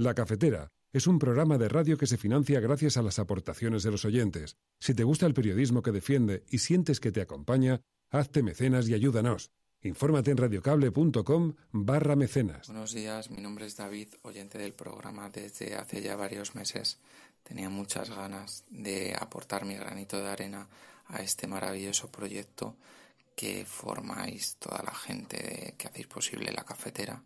La Cafetera es un programa de radio que se financia gracias a las aportaciones de los oyentes. Si te gusta el periodismo que defiende y sientes que te acompaña, hazte mecenas y ayúdanos. Infórmate en radiocable.com barra mecenas. Buenos días, mi nombre es David, oyente del programa desde hace ya varios meses. Tenía muchas ganas de aportar mi granito de arena a este maravilloso proyecto que formáis toda la gente que hacéis posible la cafetera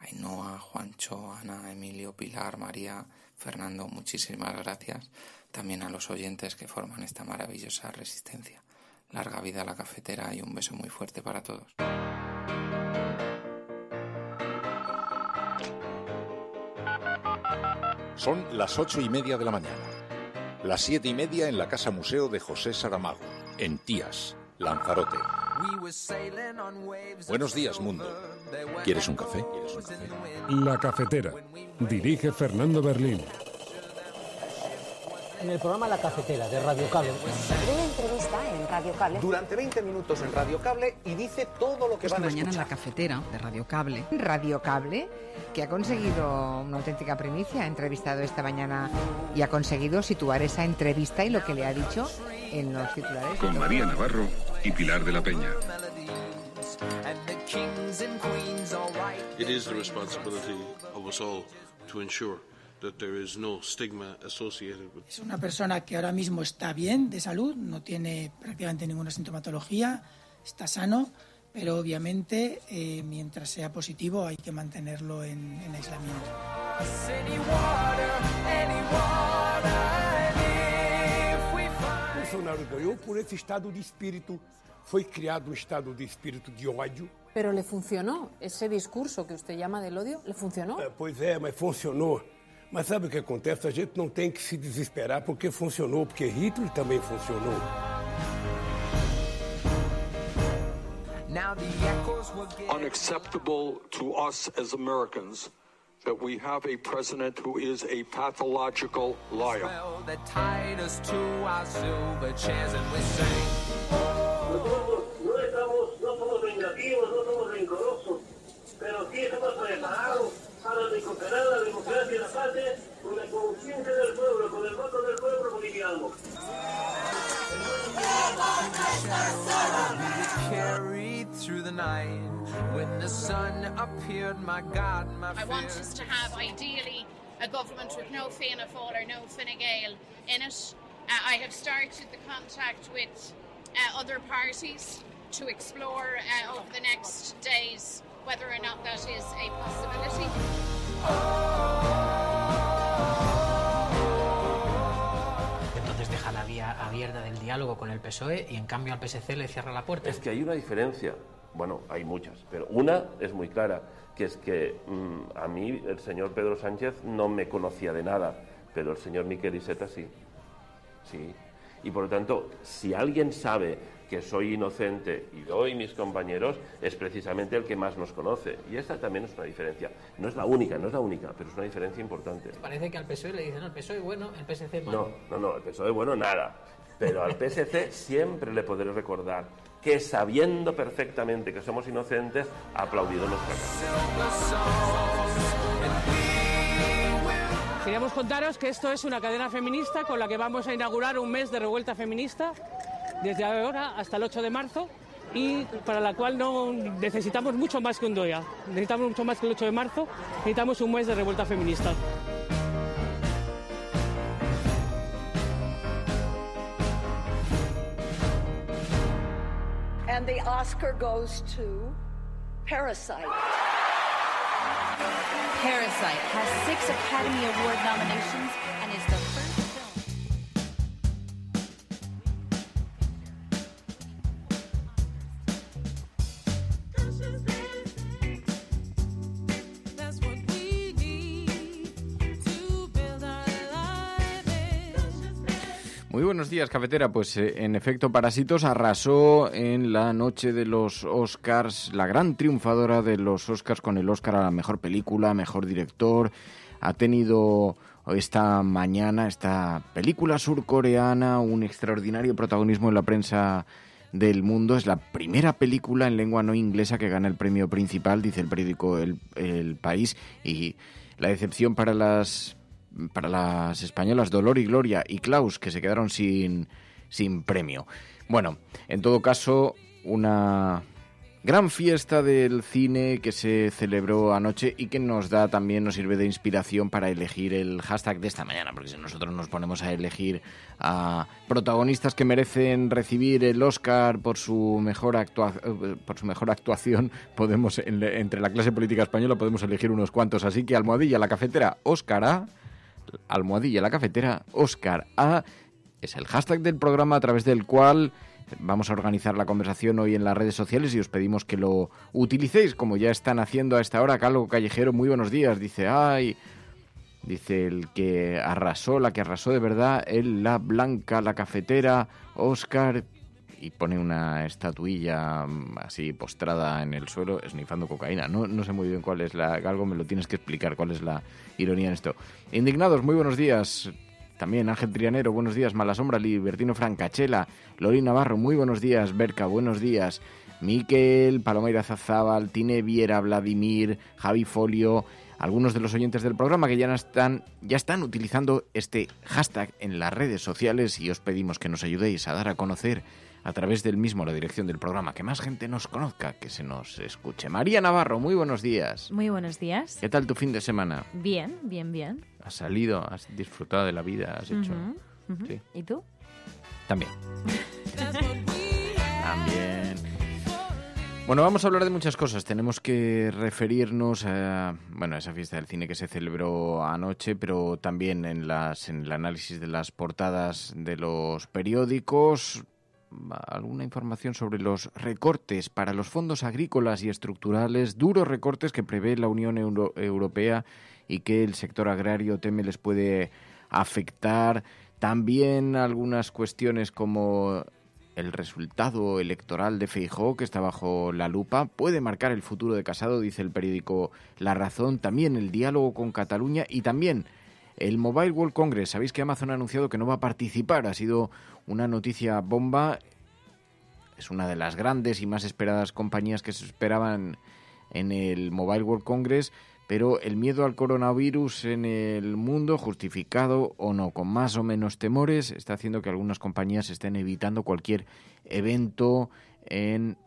Ainhoa, Juancho, Ana, Emilio, Pilar, María, Fernando, muchísimas gracias también a los oyentes que forman esta maravillosa resistencia. Larga vida a la cafetera y un beso muy fuerte para todos. Son las ocho y media de la mañana. Las siete y media en la Casa Museo de José Saramago, en Tías, Lanzarote. Buenos días, mundo. ¿Quieres un café? La cafetera. Dirige Fernando Berlín. En el programa La Cafetera de Radio Cable. Una entrevista en Radio Cable. Durante 20 minutos en Radio Cable y dice todo lo que Esta a mañana en La Cafetera de Radio Cable. Radio Cable, que ha conseguido una auténtica primicia, ha entrevistado esta mañana y ha conseguido situar esa entrevista y lo que le ha dicho en los titulares. Con María Navarro y Pilar de la Peña. Es una persona que ahora mismo está bien de salud, no tiene prácticamente ninguna sintomatología, está sano, pero obviamente eh, mientras sea positivo hay que mantenerlo en aislamiento. Bolsonaro ganhou por esse estado de espírito. Foi criado um estado de espírito de ódio. Pero le funcionou? Esse discurso que você chama del ódio, le funcionou? Ah, pois é, mas funcionou. Mas sabe o que acontece? A gente não tem que se desesperar porque funcionou, porque Hitler também funcionou. Unacceptable to us as Americans that we have a president who is a pathological liar. Carried through the night When the sun appeared, my God, my I want us to have ideally a government with no Fianna Fáil or no Fine Gael in it. Uh, I have started the contact with uh, other parties to explore uh, over the next days whether or not that is a possibility. Entonces deja la vía abierta del diálogo con el PSOE y en cambio al PSC le cierra la puerta. Es que hay una diferencia bueno, hay muchas, pero una es muy clara, que es que mm, a mí el señor Pedro Sánchez no me conocía de nada, pero el señor Miquel Iseta sí. Sí. Y por lo tanto, si alguien sabe que soy inocente y doy mis compañeros, es precisamente el que más nos conoce. Y esa también es una diferencia. No es la única, no es la única, pero es una diferencia importante. Parece que al PSOE le dicen, no, PSOE bueno, el PSC No, no, no, el PSOE bueno, nada. Pero al PSC siempre le podré recordar que sabiendo perfectamente que somos inocentes, ha aplaudido nuestra casa. Queríamos contaros que esto es una cadena feminista con la que vamos a inaugurar un mes de revuelta feminista desde ahora hasta el 8 de marzo y para la cual no necesitamos mucho más que un día. Necesitamos mucho más que el 8 de marzo, necesitamos un mes de revuelta feminista. And the Oscar goes to Parasite. Parasite has six Academy Award nominations buenos días, cafetera. Pues eh, en efecto, Parásitos arrasó en la noche de los Oscars, la gran triunfadora de los Oscars con el Oscar a la mejor película, mejor director. Ha tenido esta mañana esta película surcoreana, un extraordinario protagonismo en la prensa del mundo. Es la primera película en lengua no inglesa que gana el premio principal, dice el periódico el País. Y la decepción para las para las españolas Dolor y Gloria y Klaus, que se quedaron sin, sin premio. Bueno, en todo caso, una gran fiesta del cine que se celebró anoche y que nos da también, nos sirve de inspiración para elegir el hashtag de esta mañana, porque si nosotros nos ponemos a elegir a protagonistas que merecen recibir el Oscar por su mejor, actua eh, por su mejor actuación, podemos, entre la clase política española podemos elegir unos cuantos. Así que almohadilla, la cafetera, Oscar A almohadilla la cafetera Oscar A. Es el hashtag del programa a través del cual vamos a organizar la conversación hoy en las redes sociales y os pedimos que lo utilicéis, como ya están haciendo a esta hora. Calvo Callejero, muy buenos días. Dice, ay, dice el que arrasó, la que arrasó de verdad, él, la blanca, la cafetera, Oscar y pone una estatuilla mm, así postrada en el suelo esnifando cocaína. No, sé muy bien cuál es la... Algo me lo tienes que explicar, cuál es la ironía en esto. Indignados, muy buenos días. También Ángel Trianero, buenos días. mala sombra Libertino Francachela, Lori Navarro, muy buenos días. Berca, buenos días. Miquel, Paloma Zazábal, Tine Viera, Vladimir, Javi Folio, algunos de los oyentes del programa que ya están, ya están utilizando este hashtag en las redes sociales y os pedimos que nos ayudéis a dar a conocer a través del mismo la dirección del programa, que más gente nos conozca, que se nos escuche. María Navarro, muy buenos días. Muy buenos días. ¿Qué tal tu fin de semana? Bien, bien, bien. Has salido, has disfrutado de la vida, has hecho... ¿Y tú? También. También. Bueno, vamos a hablar de muchas cosas. Tenemos que referirnos a, bueno, esa fiesta del cine que se celebró anoche, pero también en, las, en el análisis de las portadas de los periódicos alguna información sobre los recortes para los fondos agrícolas y estructurales, duros recortes que prevé la Unión Europea y que el sector agrario teme les puede afectar. También algunas cuestiones como el resultado electoral de Feijó, que está bajo la lupa, puede marcar el futuro de Casado, dice el periódico La Razón, también el diálogo con Cataluña y también el Mobile World Congress, sabéis que Amazon ha anunciado que no va a participar, ha sido una noticia bomba. Es una de las grandes y más esperadas compañías que se esperaban en el Mobile World Congress, pero el miedo al coronavirus en el mundo, justificado o no, con más o menos temores, está haciendo que algunas compañías estén evitando cualquier evento en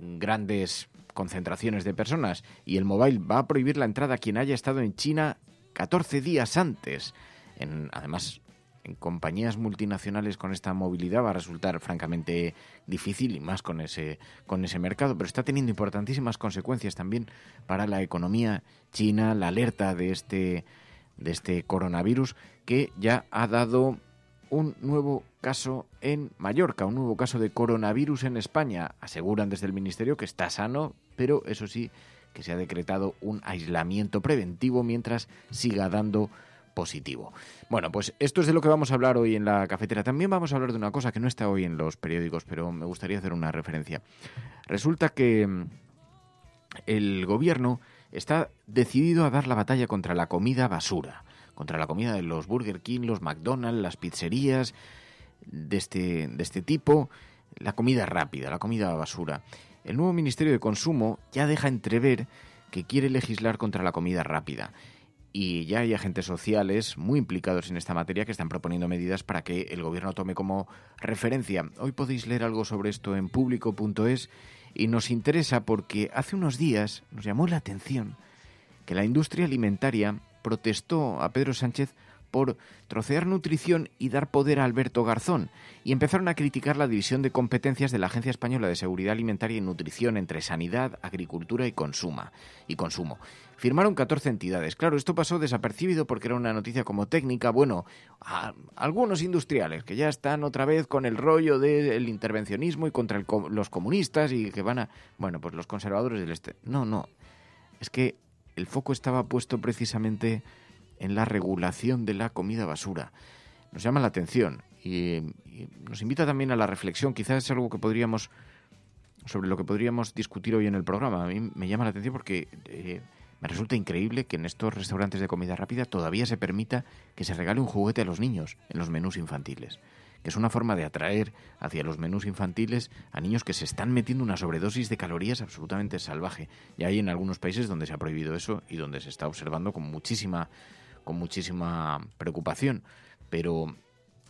grandes concentraciones de personas y el mobile va a prohibir la entrada a quien haya estado en China 14 días antes. En, además, en compañías multinacionales con esta movilidad va a resultar francamente difícil y más con ese, con ese mercado, pero está teniendo importantísimas consecuencias también para la economía china, la alerta de este, de este coronavirus que ya ha dado un nuevo caso en Mallorca, un nuevo caso de coronavirus en España. Aseguran desde el Ministerio que está sano, pero eso sí, que se ha decretado un aislamiento preventivo mientras siga dando positivo. Bueno, pues esto es de lo que vamos a hablar hoy en la cafetera. También vamos a hablar de una cosa que no está hoy en los periódicos, pero me gustaría hacer una referencia. Resulta que mm, el gobierno está decidido a dar la batalla contra la comida basura, contra la comida de los Burger King, los McDonald's, las pizzerías de este, de este tipo, la comida rápida, la comida basura el nuevo Ministerio de Consumo ya deja entrever que quiere legislar contra la comida rápida. Y ya hay agentes sociales muy implicados en esta materia que están proponiendo medidas para que el gobierno tome como referencia. Hoy podéis leer algo sobre esto en público.es y nos interesa porque hace unos días nos llamó la atención que la industria alimentaria protestó a Pedro Sánchez por trocear nutrición y dar poder a Alberto Garzón, y empezaron a criticar la división de competencias de la Agencia Española de Seguridad Alimentaria y Nutrición entre sanidad, agricultura y, consuma, y consumo. Firmaron 14 entidades. Claro, esto pasó desapercibido porque era una noticia como técnica. Bueno, algunos industriales que ya están otra vez con el rollo del intervencionismo y contra los comunistas y que van a... Bueno, pues los conservadores del este. No, no. Es que el foco estaba puesto precisamente en la regulación de la comida basura. Nos llama la atención y, nos invita también a la reflexión. Quizás es algo que podríamos sobre lo que podríamos discutir hoy en el programa. A mí me llama la atención porque eh, me resulta increíble que en estos restaurantes de comida rápida todavía se permita que se regale un juguete a los niños en los menús infantiles, que es una forma de atraer hacia los menús infantiles a niños que se están metiendo una sobredosis de calorías absolutamente salvaje. Y hay en algunos países donde se ha prohibido eso y donde se está observando con muchísima con muchísima preocupación, pero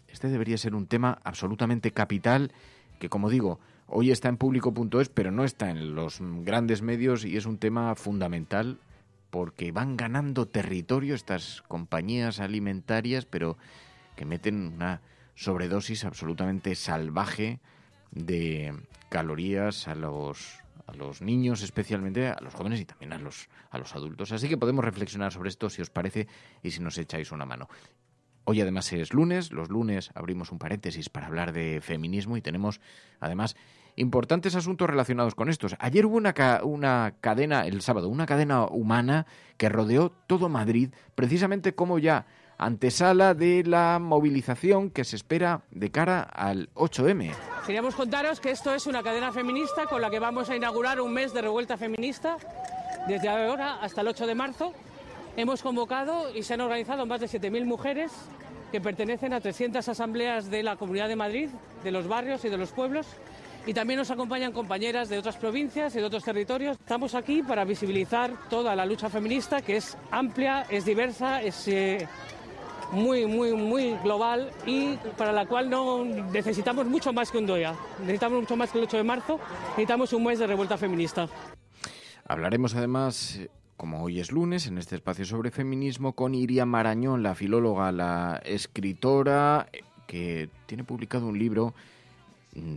este debería ser un tema absolutamente capital que, como digo, hoy está en público.es, pero no está en los grandes medios y es un tema fundamental porque van ganando territorio estas compañías alimentarias, pero que meten una sobredosis absolutamente salvaje de calorías a los a los niños especialmente, a los jóvenes y también a los, a los adultos. Así que podemos reflexionar sobre esto si os parece y si nos echáis una mano. Hoy además es lunes, los lunes abrimos un paréntesis para hablar de feminismo y tenemos además importantes asuntos relacionados con estos. Ayer hubo una, una cadena, el sábado, una cadena humana que rodeó todo Madrid, precisamente como ya antesala de la movilización que se espera de cara al 8M. Queríamos contaros que esto es una cadena feminista con la que vamos a inaugurar un mes de revuelta feminista desde ahora hasta el 8 de marzo. Hemos convocado y se han organizado más de 7.000 mujeres que pertenecen a 300 asambleas de la Comunidad de Madrid, de los barrios y de los pueblos. Y también nos acompañan compañeras de otras provincias y de otros territorios. Estamos aquí para visibilizar toda la lucha feminista, que es amplia, es diversa, es eh, muy, muy, muy global y para la cual no necesitamos mucho más que un día. Necesitamos mucho más que el 8 de marzo, necesitamos un mes de revuelta feminista. Hablaremos además como hoy es lunes, en este espacio sobre feminismo, con Iria Marañón, la filóloga, la escritora, que tiene publicado un libro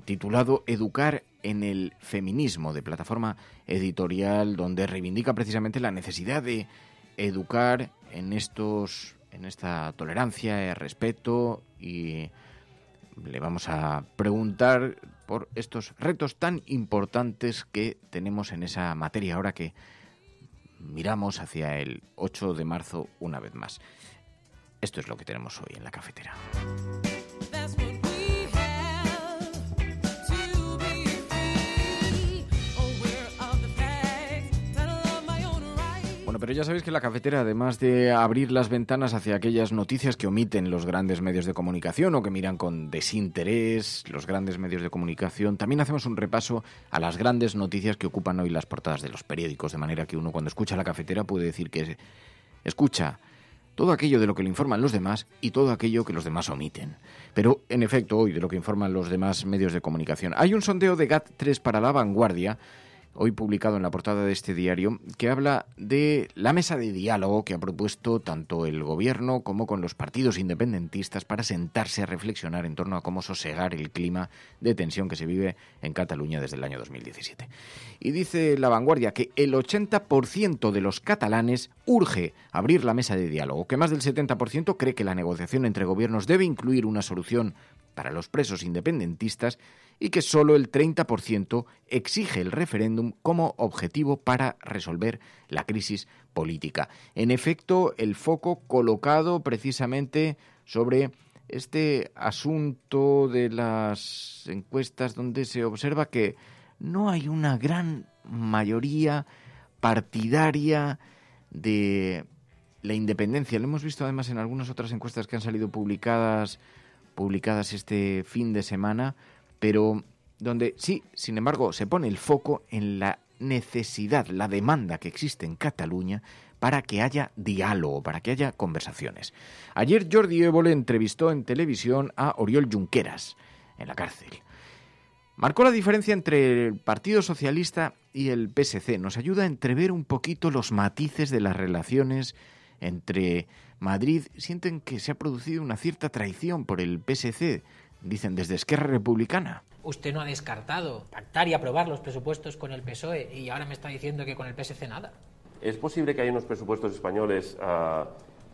titulado Educar en el feminismo, de plataforma editorial, donde reivindica precisamente la necesidad de educar en estos en esta tolerancia, el eh, respeto y le vamos a preguntar por estos retos tan importantes que tenemos en esa materia ahora que miramos hacia el 8 de marzo una vez más. Esto es lo que tenemos hoy en la cafetera. pero ya sabéis que la cafetera, además de abrir las ventanas hacia aquellas noticias que omiten los grandes medios de comunicación o que miran con desinterés los grandes medios de comunicación, también hacemos un repaso a las grandes noticias que ocupan hoy las portadas de los periódicos, de manera que uno cuando escucha la cafetera puede decir que escucha todo aquello de lo que le informan los demás y todo aquello que los demás omiten. Pero, en efecto, hoy de lo que informan los demás medios de comunicación. Hay un sondeo de GAT3 para la vanguardia hoy publicado en la portada de este diario, que habla de la mesa de diálogo que ha propuesto tanto el gobierno como con los partidos independentistas para sentarse a reflexionar en torno a cómo sosegar el clima de tensión que se vive en Cataluña desde el año 2017. Y dice La Vanguardia que el 80% de los catalanes urge abrir la mesa de diálogo, que más del 70% cree que la negociación entre gobiernos debe incluir una solución para los presos independentistas y que solo el 30% exige el referéndum como objetivo para resolver la crisis política. En efecto, el foco colocado precisamente sobre este asunto de las encuestas donde se observa que no hay una gran mayoría partidaria de la independencia. Lo hemos visto además en algunas otras encuestas que han salido publicadas publicadas este fin de semana pero donde sí, sin embargo, se pone el foco en la necesidad, la demanda que existe en Cataluña para que haya diálogo, para que haya conversaciones. Ayer Jordi Évole entrevistó en televisión a Oriol Junqueras en la cárcel. Marcó la diferencia entre el Partido Socialista y el PSC. Nos ayuda a entrever un poquito los matices de las relaciones entre Madrid. Sienten que se ha producido una cierta traición por el PSC dicen desde Esquerra Republicana. Usted no ha descartado pactar y aprobar los presupuestos con el PSOE y ahora me está diciendo que con el PSC nada. ¿Es posible que haya unos presupuestos españoles ah,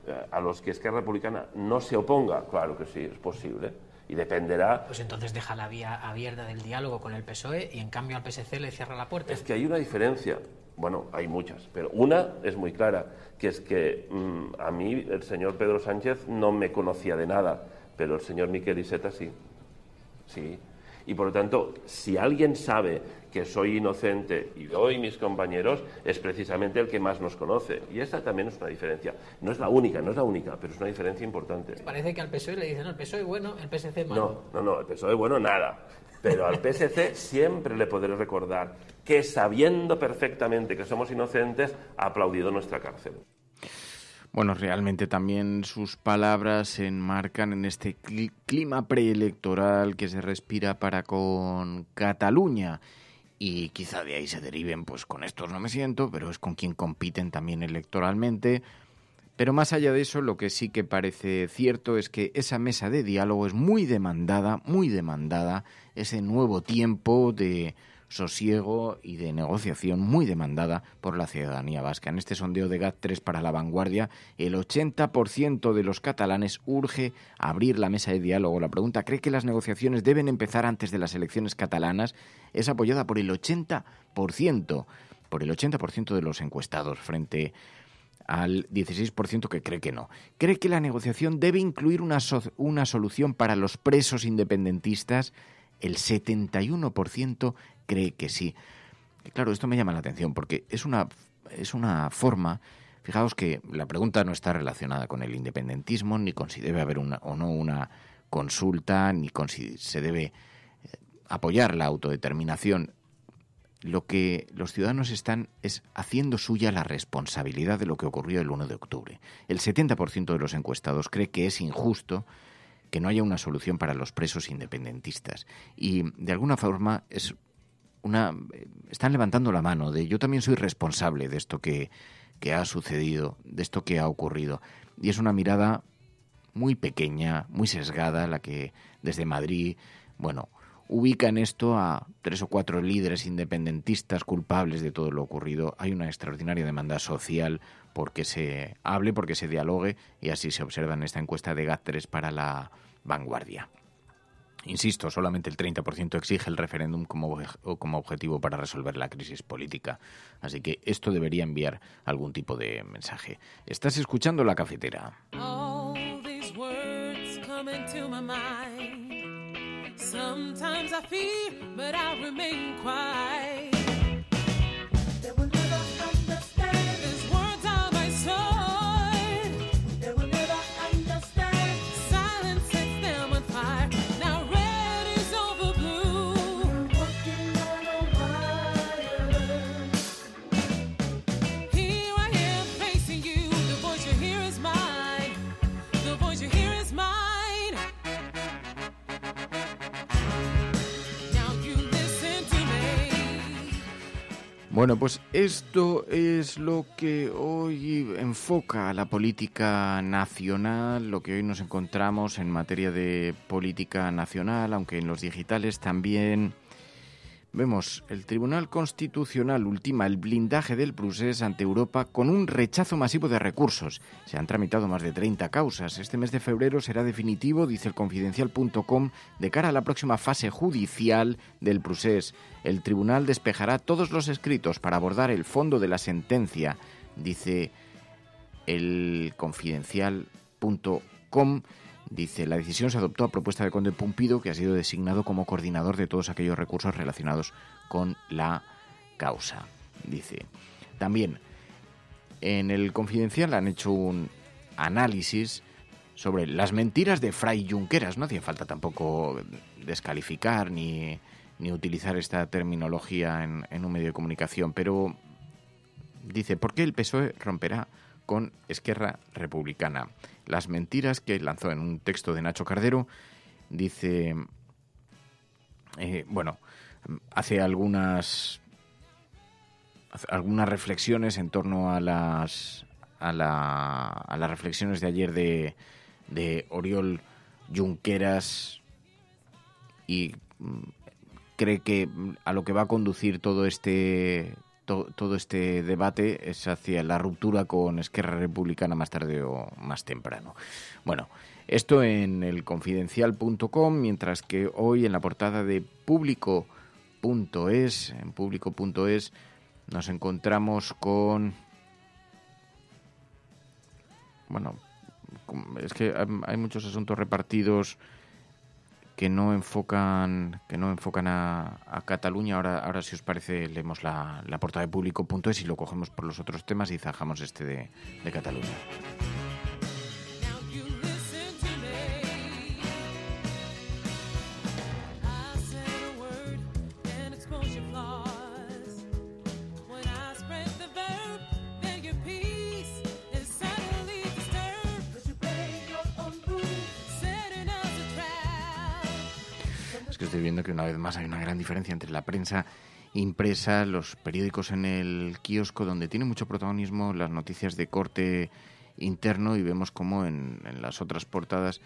ah, a, los que Esquerra Republicana no se oponga? Claro que sí, es posible. Y dependerá. Pues entonces deja la vía abierta del diálogo con el PSOE y en cambio al PSC le cierra la puerta. Es que hay una diferencia. Bueno, hay muchas, pero una es muy clara, que es que mm, a mí el señor Pedro Sánchez no me conocía de nada pero el señor Miquel sí. Sí. Y por lo tanto, si alguien sabe que soy inocente y doy mis compañeros, es precisamente el que más nos conoce. Y esa también es una diferencia. No es la única, no es la única, pero es una diferencia importante. Parece que al PSOE le dicen, no, el PSOE bueno, el PSC malo. No, no, no, el PSOE bueno nada. Pero al PSC siempre le podré recordar que sabiendo perfectamente que somos inocentes, ha aplaudido nuestra cárcel. Bueno, realmente también sus palabras se enmarcan en este clima preelectoral que se respira para con Cataluña y quizá de ahí se deriven, pues con estos no me siento, pero es con quien compiten también electoralmente. Pero más allá de eso, lo que sí que parece cierto es que esa mesa de diálogo es muy demandada, muy demandada, ese nuevo tiempo de sosiego y de negociación muy demandada por la ciudadanía vasca. En este sondeo de GAT3 para la vanguardia, el 80% de los catalanes urge abrir la mesa de diálogo. La pregunta, ¿cree que las negociaciones deben empezar antes de las elecciones catalanas? Es apoyada por el 80%, por el 80% de los encuestados frente al 16% que cree que no. Cree que la negociación debe incluir una, una solución para los presos independentistas. El 71% cree que sí. claro, esto me llama la atención porque es una, es una forma... Fijaos que la pregunta no está relacionada con el independentismo, ni con si debe haber una, o no una consulta, ni con si se debe eh, apoyar la autodeterminación. Lo que los ciudadanos están es haciendo suya la responsabilidad de lo que ocurrió el 1 de octubre. El 70% de los encuestados cree que es injusto que no haya una solución para los presos independentistas. Y de alguna forma es una están levantando la mano de yo también soy responsable de esto que, que ha sucedido, de esto que ha ocurrido. Y es una mirada muy pequeña, muy sesgada, la que desde Madrid, bueno, ubican esto a tres o cuatro líderes independentistas culpables de todo lo ocurrido. Hay una extraordinaria demanda social porque se hable, porque se dialogue y así se observa en esta encuesta de gat para la vanguardia. Insisto, solamente el 30% exige el referéndum como, objetivo para resolver la crisis política. Así que esto debería enviar algún tipo de mensaje. Estás escuchando la cafetera. Bueno, pues esto es lo que hoy enfoca la política nacional, lo que hoy nos encontramos en materia de política nacional, aunque en los digitales también vemos el Tribunal Constitucional ultima el blindaje del Prusés ante Europa con un rechazo masivo de recursos. Se han tramitado más de 30 causas. Este mes de febrero será definitivo, dice el confidencial.com, de cara a la próxima fase judicial del Prusés. El tribunal despejará todos los escritos para abordar el fondo de la sentencia, dice el confidencial.com. Dice, la decisión se adoptó a propuesta de Conde Pumpido, que ha sido designado como coordinador de todos aquellos recursos relacionados con la causa. Dice, también, en el Confidencial han hecho un análisis sobre las mentiras de Fray Junqueras. No hacía falta tampoco descalificar ni, ni utilizar esta terminología en, en un medio de comunicación, pero dice, ¿por qué el PSOE romperá con Esquerra Republicana? las mentiras que lanzó en un texto de Nacho Cardero. Dice, eh, bueno, hace algunas, algunas reflexiones en torno a las, a, la, a las reflexiones de ayer de, de Oriol Junqueras y mm, cree que a lo que va a conducir todo este todo este debate es hacia la ruptura con Esquerra Republicana más tarde o más temprano. Bueno, esto en el confidencial.com, mientras que hoy en la portada de público.es, en público.es, nos encontramos con... Bueno, es que hay muchos asuntos repartidos que no enfocan, que no enfocan a, a Cataluña. Ahora, ahora, si os parece, leemos la, portada de público.es y lo cogemos por los otros temas y zajamos este de, de Cataluña. Además hay una gran diferencia entre la prensa impresa, los periódicos en el kiosco, donde tiene mucho protagonismo las noticias de corte interno y vemos cómo en, las otras portadas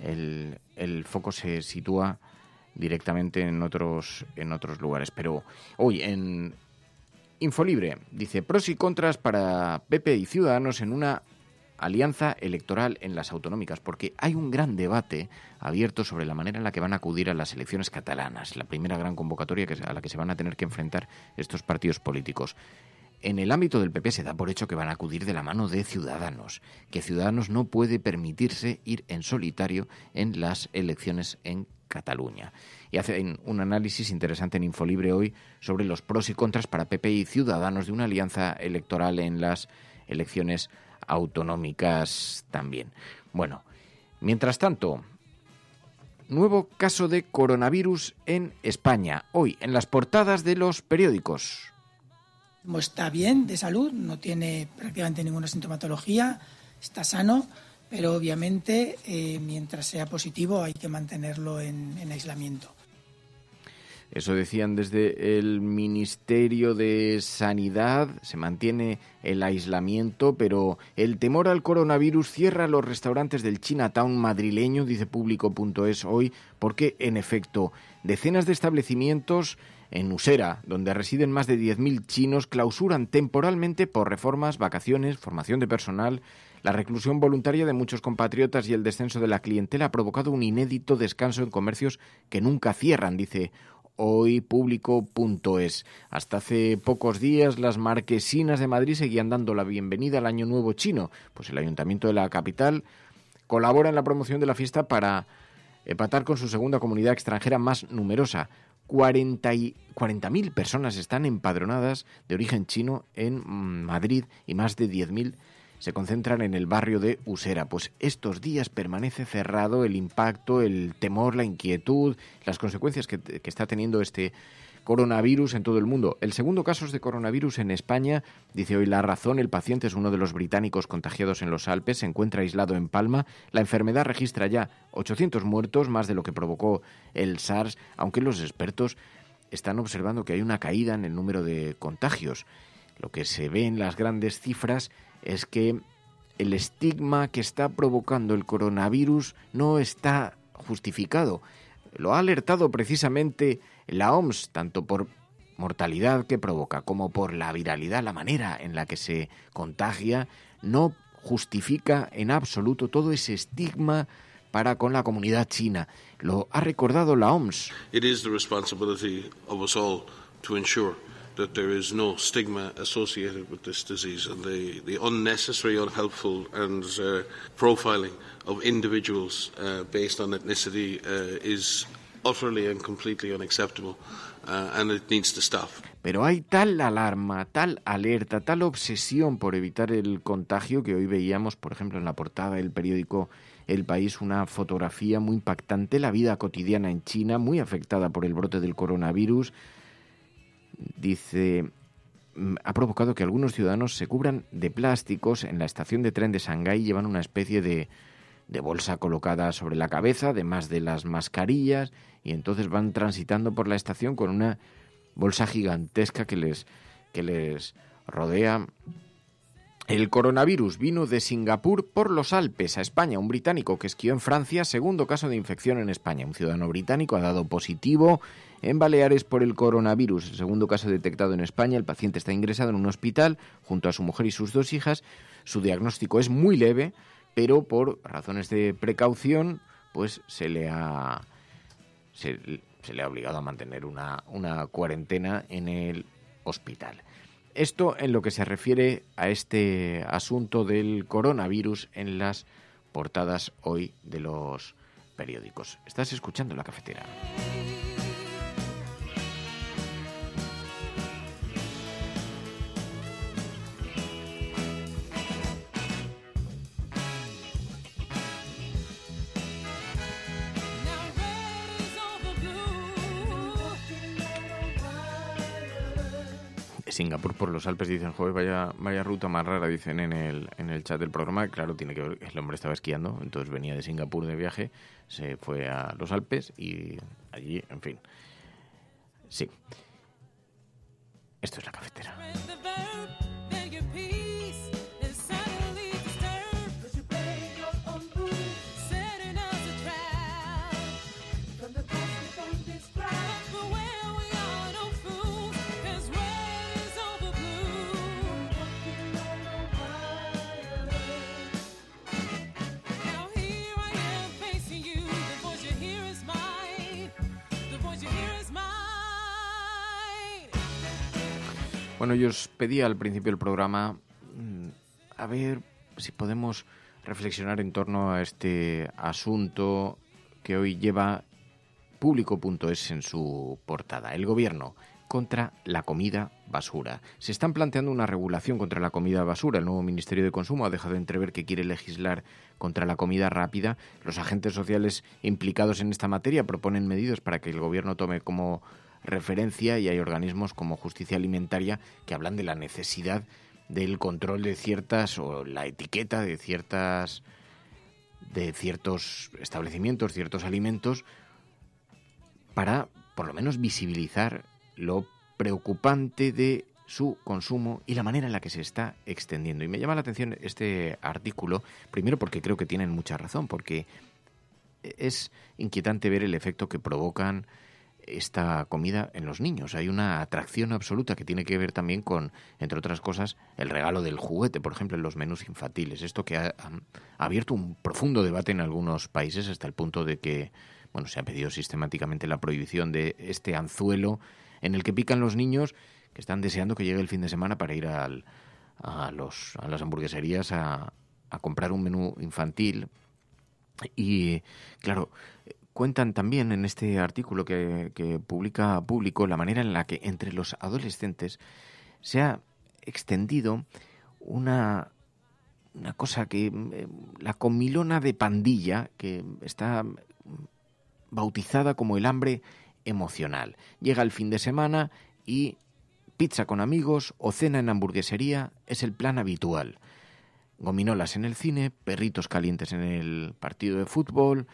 el, foco se sitúa directamente en otros, en otros lugares. Pero hoy en Infolibre dice pros y contras para PP y Ciudadanos en una alianza electoral en las autonómicas, porque hay un gran debate abierto sobre la manera en la que van a acudir a las elecciones catalanas, la primera gran convocatoria a la que se van a tener que enfrentar estos partidos políticos. En el ámbito del PP se da por hecho que van a acudir de la mano de Ciudadanos, que Ciudadanos no puede permitirse ir en solitario en las elecciones en Cataluña. Y hacen un análisis interesante en Infolibre hoy sobre los pros y contras para PP y Ciudadanos de una alianza electoral en las elecciones autonómicas también. Bueno, mientras tanto, nuevo caso de coronavirus en España, hoy en las portadas de los periódicos. Está bien de salud, no tiene prácticamente ninguna sintomatología, está sano, pero obviamente eh, mientras sea positivo hay que mantenerlo en aislamiento. Eso decían desde el Ministerio de Sanidad. Se mantiene el aislamiento, pero el temor al coronavirus cierra los restaurantes del Chinatown madrileño, dice público.es hoy, porque en efecto, decenas de establecimientos en Usera, donde residen más de 10.000 chinos, clausuran temporalmente por reformas, vacaciones, formación de personal. La reclusión voluntaria de muchos compatriotas y el descenso de la clientela ha provocado un inédito descanso en comercios que nunca cierran, dice hoypublico.es. Hasta hace pocos días las marquesinas de Madrid seguían dando la bienvenida al Año Nuevo chino, pues el ayuntamiento de la capital colabora en la promoción de la fiesta para empatar con su segunda comunidad extranjera más numerosa. 40.000 personas están empadronadas de origen chino en Madrid y más de 10.000 se concentran en el barrio de Usera. Pues estos días permanece cerrado el impacto, el temor, la inquietud, las consecuencias que, está teniendo este coronavirus en todo el mundo. El segundo caso es de coronavirus en España. Dice hoy La Razón, el paciente es uno de los británicos contagiados en los Alpes, se encuentra aislado en Palma. La enfermedad registra ya 800 muertos, más de lo que provocó el SARS, aunque los expertos están observando que hay una caída en el número de contagios. Lo que se ve en las grandes cifras es que el estigma que está provocando el coronavirus no está justificado. Lo ha alertado precisamente la OMS, tanto por mortalidad que provoca como por la viralidad, la manera en la que se contagia, no justifica en absoluto todo ese estigma para con la comunidad china. Lo ha recordado la OMS no profiling Pero hay tal alarma, tal alerta, tal obsesión por evitar el contagio que hoy veíamos, por ejemplo, en la portada del periódico el país una fotografía muy impactante, la vida cotidiana en China muy afectada por el brote del coronavirus, dice, mm, ha provocado que algunos ciudadanos se cubran de plásticos. En la estación de tren de Shanghái llevan una especie de, de bolsa colocada sobre la cabeza, además de las mascarillas, y entonces van transitando por la estación con una bolsa gigantesca que les, que les rodea. El coronavirus vino de Singapur por los Alpes a España. Un británico que esquió en Francia, segundo caso de infección en España. Un ciudadano británico ha dado positivo en Baleares por el coronavirus. El segundo caso detectado en España, el paciente está ingresado en un hospital junto a su mujer y sus dos hijas. Su diagnóstico es muy leve, pero por razones de precaución, pues se le ha, le ha obligado a mantener una, una cuarentena en el hospital. Esto en lo que se refiere a este asunto del coronavirus en las portadas hoy de los periódicos. Estás escuchando la cafetera. Singapur por los Alpes, dicen, joder, vaya, vaya ruta más rara, dicen en el, en el chat del programa. Claro, tiene que ver, el hombre estaba esquiando, entonces venía de Singapur de viaje, se fue a los Alpes y allí, en fin. Sí. Esto es la cafetera. Bueno, yo os pedí al principio del programa mm, a ver si podemos reflexionar en torno a este asunto que hoy lleva público.es en su portada. El gobierno contra la comida basura. Se están planteando una regulación contra la comida basura. El nuevo Ministerio de Consumo ha dejado entrever que quiere legislar contra la comida rápida. Los agentes sociales implicados en esta materia proponen medidas para que el gobierno tome como referencia y hay organismos como Justicia Alimentaria que hablan de la necesidad del control de ciertas o la etiqueta de ciertas de ciertos establecimientos, ciertos alimentos para por lo menos visibilizar lo preocupante de su consumo y la manera en la que se está extendiendo. Y me llama la atención este artículo, primero porque creo que tienen mucha razón, porque es inquietante ver el efecto que provocan esta comida en los niños. Hay una atracción absoluta que tiene que ver también con, entre otras cosas, el regalo del juguete, por ejemplo, en los menús infantiles. Esto que ha, abierto un profundo debate en algunos países hasta el punto de que bueno, se ha pedido sistemáticamente la prohibición de este anzuelo en el que pican los niños que están deseando que llegue el fin de semana para ir a, los, a las hamburgueserías a, a comprar un menú infantil. Y claro, cuentan también en este artículo que, que publica Público la manera en la que entre los adolescentes se ha extendido una, una cosa que eh, la comilona de pandilla que está bautizada como el hambre emocional. Llega el fin de semana y pizza con amigos o cena en hamburguesería es el plan habitual. Gominolas en el cine, perritos calientes en el partido de fútbol,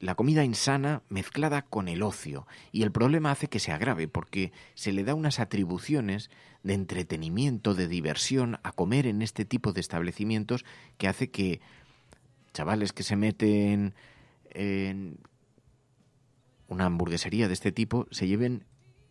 la comida insana mezclada con el ocio, y el problema hace que se agrave porque se le da unas atribuciones de entretenimiento, de diversión a comer en este tipo de establecimientos que hace que chavales que se meten en una hamburguesería de este tipo se lleven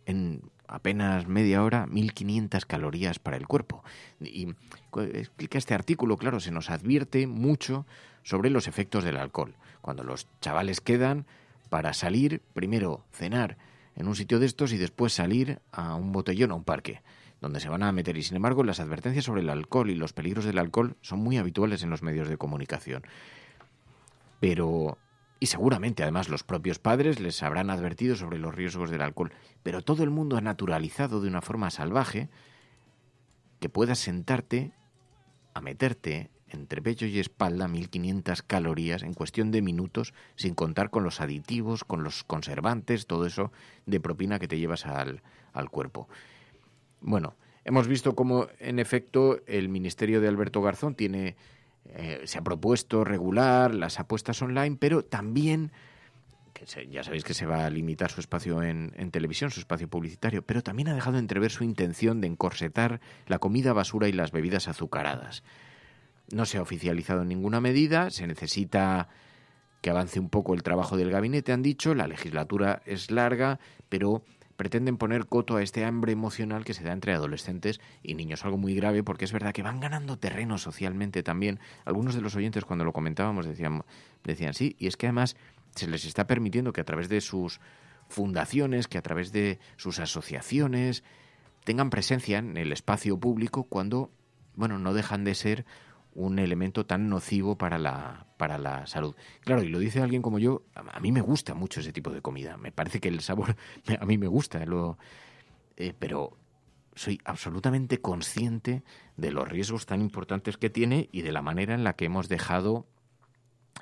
en apenas media hora 1500 calorías para el cuerpo. Y explica este artículo, claro, se nos advierte mucho sobre los efectos del alcohol cuando los chavales quedan para salir, primero cenar en un sitio de estos y después salir a un botellón, a un parque, donde se van a meter. Y sin embargo, las advertencias sobre el alcohol y los peligros del alcohol son muy habituales en los medios de comunicación. Pero y seguramente además los propios padres les habrán advertido sobre los riesgos del alcohol, pero todo el mundo ha naturalizado de una forma salvaje que puedas sentarte a meterte entre pecho y espalda 1500 calorías en cuestión de minutos, sin contar con los aditivos, con los conservantes, todo eso de propina que te llevas al, cuerpo. Bueno, hemos visto cómo, en efecto, el ministerio de Alberto Garzón tiene, eh, se ha propuesto regular las apuestas online, pero también ya sabéis que se va a limitar su espacio en, en, televisión, su espacio publicitario, pero también ha dejado entrever su intención de encorsetar la comida basura y las bebidas azucaradas. No se ha oficializado en ninguna medida, se necesita que avance un poco el trabajo del gabinete, han dicho, la legislatura es larga, pero pretenden poner coto a este hambre emocional que se da entre adolescentes y niños, algo muy grave porque es verdad que van ganando terreno socialmente también. Algunos de los oyentes cuando lo comentábamos decían, decían sí, y es que además se les está permitiendo que a través de sus fundaciones, que a través de sus asociaciones, tengan presencia en el espacio público cuando, bueno, no dejan de ser un elemento tan nocivo para la, para la salud. Claro, y lo dice alguien como yo, a mí me gusta mucho ese tipo de comida, me parece que el sabor a mí me gusta, eh, eh, pero soy absolutamente consciente de los riesgos tan importantes que tiene y de la manera en la que hemos dejado,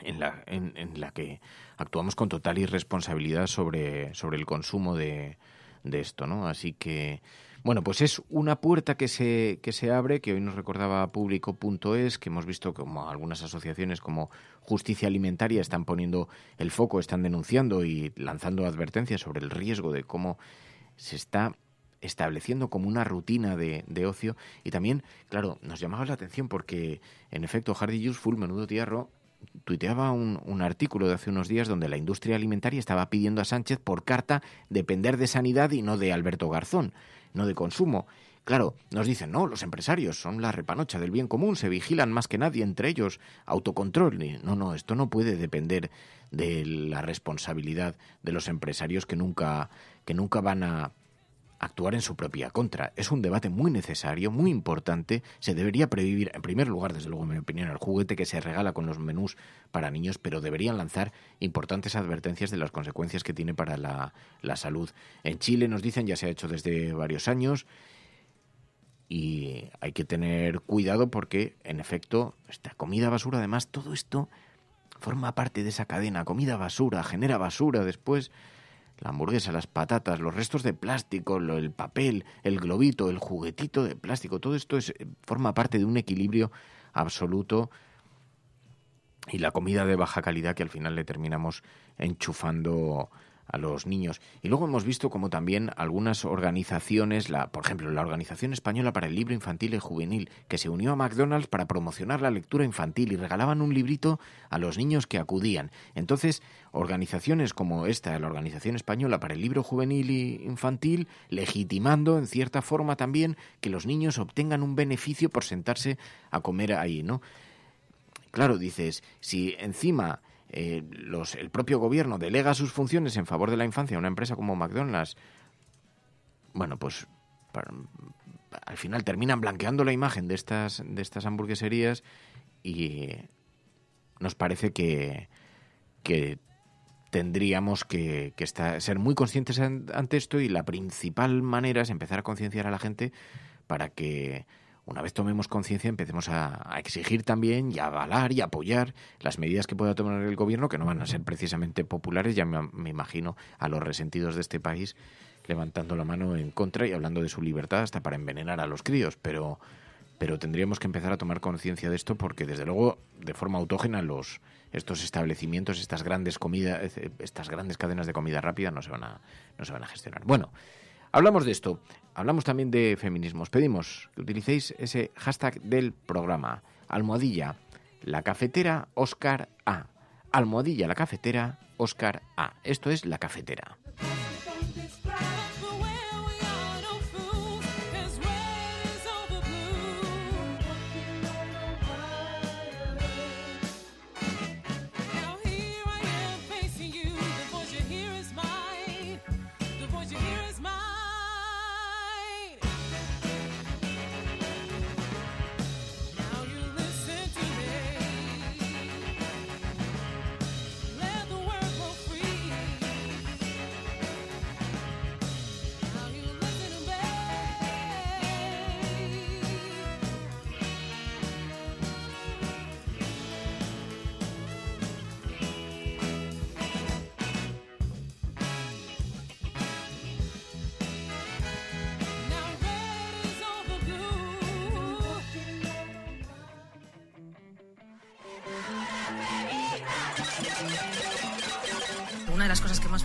en la, en la que actuamos con total irresponsabilidad sobre, sobre el consumo de, de esto, ¿no? Así que bueno, pues es una puerta que se, que se abre, que hoy nos recordaba público.es, que hemos visto como algunas asociaciones como Justicia Alimentaria están poniendo el foco, están denunciando y lanzando advertencias sobre el riesgo de cómo se está estableciendo como una rutina de, ocio. Y también, claro, nos llamaba la atención porque, en efecto, Hardy Useful, menudo tierro, tuiteaba un, un, artículo de hace unos días donde la industria alimentaria estaba pidiendo a Sánchez por carta depender de sanidad y no de Alberto Garzón no de consumo. Claro, nos dicen, no, los empresarios son la repanocha del bien común, se vigilan más que nadie entre ellos, autocontrol. No, no, esto no puede depender de la responsabilidad de los empresarios que nunca, que nunca van a actuar en su propia contra. Es un debate muy necesario, muy importante. Se debería prohibir, en primer lugar, desde luego, en mi opinión, el juguete que se regala con los menús para niños, pero deberían lanzar importantes advertencias de las consecuencias que tiene para la, la salud. En Chile nos dicen, ya se ha hecho desde varios años, y hay que tener cuidado porque, en efecto, esta comida basura, además, todo esto forma parte de esa cadena. Comida basura, genera basura después la hamburguesa, las patatas, los restos de plástico, el papel, el globito, el juguetito de plástico, todo esto eh, forma parte de un equilibrio absoluto y la comida de baja calidad que al final le terminamos enchufando a los niños. Y luego hemos visto como también algunas organizaciones, la, por ejemplo, la Organización Española para el Libro Infantil y Juvenil, que se unió a McDonald's para promocionar la lectura infantil y regalaban un librito a los niños que acudían. Entonces, organizaciones como esta, la Organización Española para el Libro Juvenil y Infantil, legitimando en cierta forma también que los niños obtengan un beneficio por sentarse a comer ahí, ¿no? Claro, dices, si encima eh, los, el propio gobierno delega sus funciones en favor de la infancia a una empresa como McDonald's, bueno, pues al final terminan blanqueando la imagen de estas, de estas hamburgueserías y eh, nos parece que, que tendríamos que, ser muy conscientes ante esto y la principal manera es empezar a concienciar a la gente para que una vez tomemos conciencia, empecemos a, exigir también y a avalar y apoyar las medidas que pueda tomar el gobierno, que no van a ser precisamente populares. Ya me, imagino a los resentidos de este país levantando la mano en contra y hablando de su libertad hasta para envenenar a los críos, pero pero tendríamos que empezar a tomar conciencia de esto porque desde luego de forma autógena los estos establecimientos, estas grandes comidas, eh, estas grandes cadenas de comida rápida no se van a no se van a gestionar. Bueno, Hablamos de esto, hablamos también de feminismos. Pedimos que utilicéis ese hashtag del programa, almohadilla, la cafetera Oscar A. Almohadilla, la cafetera Oscar A. Esto es la cafetera.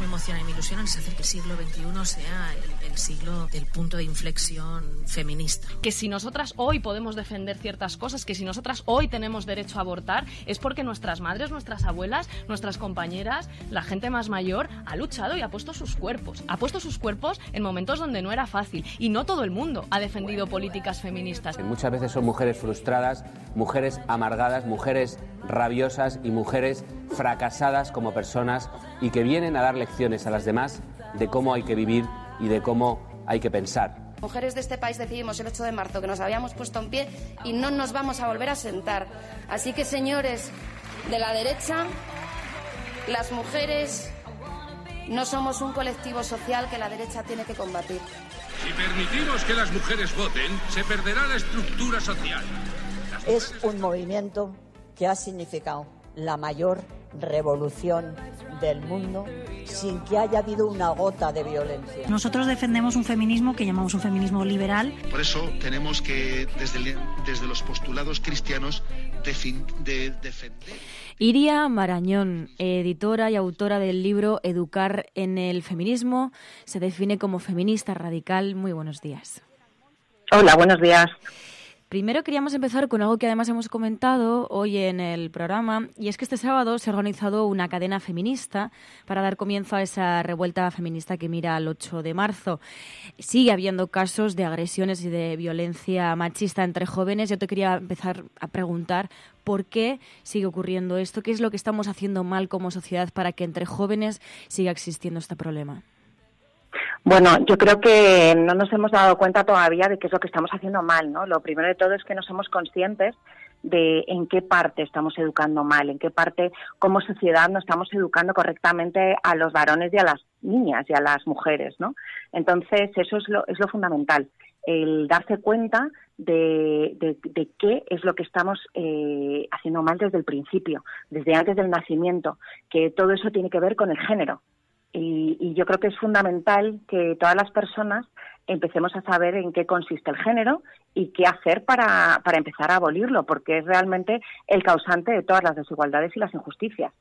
me emociona y me ilusiona es hacer que el siglo XXI sea el, el, siglo del punto de inflexión feminista. Que si nosotras hoy podemos defender ciertas cosas, que si nosotras hoy tenemos derecho a abortar, es porque nuestras madres, nuestras abuelas, nuestras compañeras, la gente más mayor, ha luchado y ha puesto sus cuerpos. Ha puesto sus cuerpos en momentos donde no era fácil. Y no todo el mundo ha defendido políticas feministas. Muchas veces son mujeres frustradas, mujeres amargadas, mujeres rabiosas y mujeres fracasadas como personas y que vienen a dar lecciones a las demás de cómo hay que vivir y de cómo hay que pensar. Mujeres de este país decidimos el 8 de marzo que nos habíamos puesto en pie y no nos vamos a volver a sentar. Así que, señores de la derecha, las mujeres no somos un colectivo social que la derecha tiene que combatir. Si permitimos que las mujeres voten, se perderá la estructura social. Es un movimiento que ha significado la mayor revolución del mundo sin que haya habido una gota de violencia. Nosotros defendemos un feminismo que llamamos un feminismo liberal. Por eso tenemos que, desde, desde los postulados cristianos, defender. Iria Marañón, editora y autora del libro Educar en el feminismo, se define como feminista radical. Muy buenos días. Hola, buenos días. Primero queríamos empezar con algo que además hemos comentado hoy en el programa, y es que este sábado se ha organizado una cadena feminista para dar comienzo a esa revuelta feminista que mira al 8 de marzo. Sigue habiendo casos de agresiones y de violencia machista entre jóvenes. Yo te quería empezar a preguntar por qué sigue ocurriendo esto, qué es lo que estamos haciendo mal como sociedad para que entre jóvenes siga existiendo este problema. Bueno, yo creo que no nos hemos dado cuenta todavía de qué es lo que estamos haciendo mal, ¿no? Lo primero de todo es que no somos conscientes de en qué parte estamos educando mal, en qué parte como sociedad no estamos educando correctamente a los varones y a las niñas y a las mujeres, ¿no? Entonces, eso es lo, es lo fundamental, el darse cuenta de, de, qué es lo que estamos eh, haciendo mal desde el principio, desde antes del nacimiento, que todo eso tiene que ver con el género. Y, yo creo que es fundamental que todas las personas empecemos a saber en qué consiste el género y qué hacer para, para empezar a abolirlo, porque es realmente el causante de todas las desigualdades y las injusticias.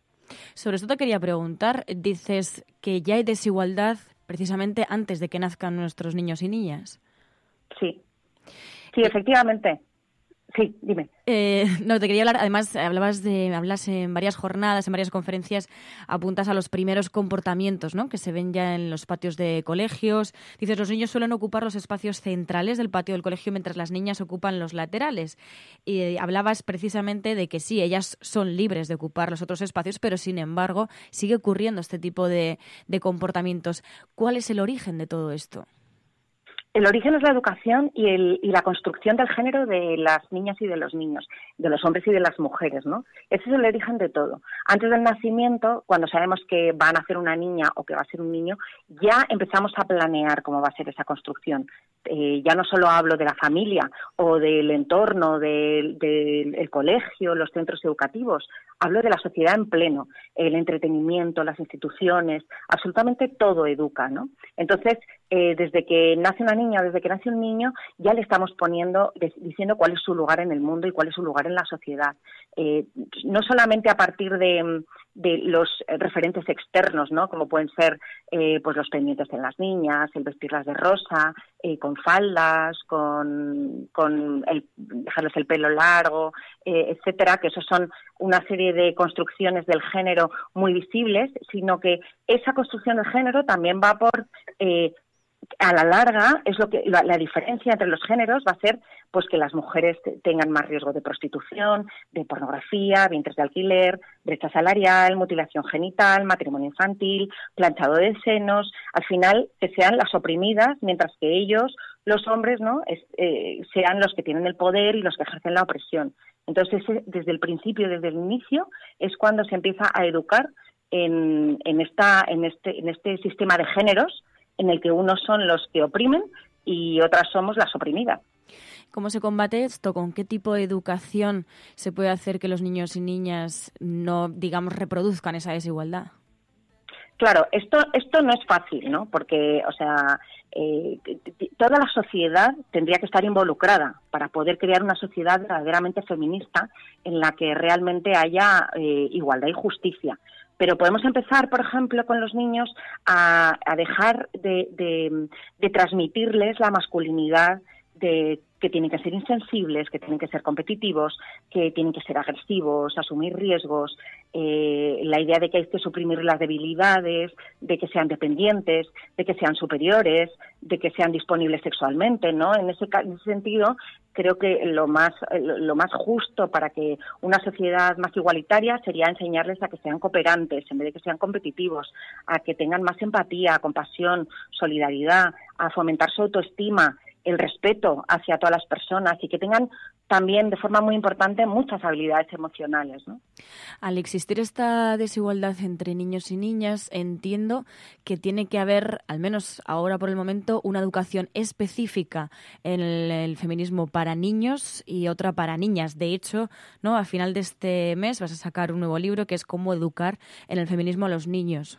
Sobre esto te quería preguntar, dices que ya hay desigualdad precisamente antes de que nazcan nuestros niños y niñas. Sí, sí, eh, efectivamente. Sí, dime. Eh, no, te quería hablar, además, hablabas de, hablas en varias jornadas, en varias conferencias, apuntas a los primeros comportamientos ¿no? que se ven ya en los patios de colegios. Dices, los niños suelen ocupar los espacios centrales del patio del colegio mientras las niñas ocupan los laterales. Y eh, hablabas precisamente de que sí, ellas son libres de ocupar los otros espacios, pero sin embargo sigue ocurriendo este tipo de, de comportamientos. ¿Cuál es el origen de todo esto? El origen es la educación y, la construcción del género de las niñas y de los niños, de los hombres y de las mujeres, ¿no? Ese es el origen de todo. Antes del nacimiento, cuando sabemos que va a nacer una niña o que va a ser un niño, ya empezamos a planear cómo va a ser esa construcción. Eh, ya no solo hablo de la familia o del entorno, del, colegio, los centros educativos, hablo de la sociedad en pleno, el entretenimiento, las instituciones, absolutamente todo educa, ¿no? Entonces, eh, desde que nace una niña desde que nace un niño, ya le estamos poniendo, diciendo cuál es su lugar en el mundo y cuál es su lugar en la sociedad. Eh, no solamente a partir de, los referentes externos, ¿no? Como pueden ser eh, pues los pendientes en las niñas, el vestirlas de rosa, con faldas, con, dejarles el pelo largo, etcétera, que eso son una serie de construcciones del género muy visibles, sino que esa construcción del género también va por a la larga es lo que la, diferencia entre los géneros va a ser pues que las mujeres tengan más riesgo de prostitución, de pornografía, vientres de alquiler, brecha salarial, mutilación genital, matrimonio infantil, planchado de senos, al final que sean las oprimidas, mientras que ellos, los hombres, no, eh, sean los que tienen el poder y los que ejercen la opresión. Entonces, desde el principio, desde el inicio, es cuando se empieza a educar en, en, esta, en, este, en este sistema de géneros en el que unos son los que oprimen y otras somos las oprimidas. ¿Cómo se combate esto? ¿Con qué tipo de educación se puede hacer que los niños y niñas no, digamos, reproduzcan esa desigualdad? Claro, esto, esto no es fácil, ¿no? Porque, o sea, eh, toda la sociedad tendría que estar involucrada para poder crear una sociedad verdaderamente feminista en la que realmente haya eh, igualdad y justicia. Pero podemos empezar, por ejemplo, con los niños a, dejar de transmitirles la masculinidad que tienen que ser insensibles, que tienen que ser competitivos, que tienen que ser agresivos, asumir riesgos, eh, la idea de que hay que suprimir las debilidades, de que sean dependientes, de que sean superiores, de que sean disponibles sexualmente, ¿no? En ese, sentido, creo que lo más, lo más justo para que una sociedad más igualitaria sería enseñarles a que sean cooperantes en vez de que sean competitivos, a que tengan más empatía, compasión, solidaridad, a fomentar su autoestima, el respeto hacia todas las personas y que tengan también de forma muy importante muchas habilidades emocionales. Al existir esta desigualdad entre niños y niñas, entiendo que tiene que haber, al menos ahora por el momento, una educación específica en el, feminismo para niños y otra para niñas. De hecho, ¿no? a final de este mes vas a sacar un nuevo libro que es Cómo educar en el feminismo a los niños.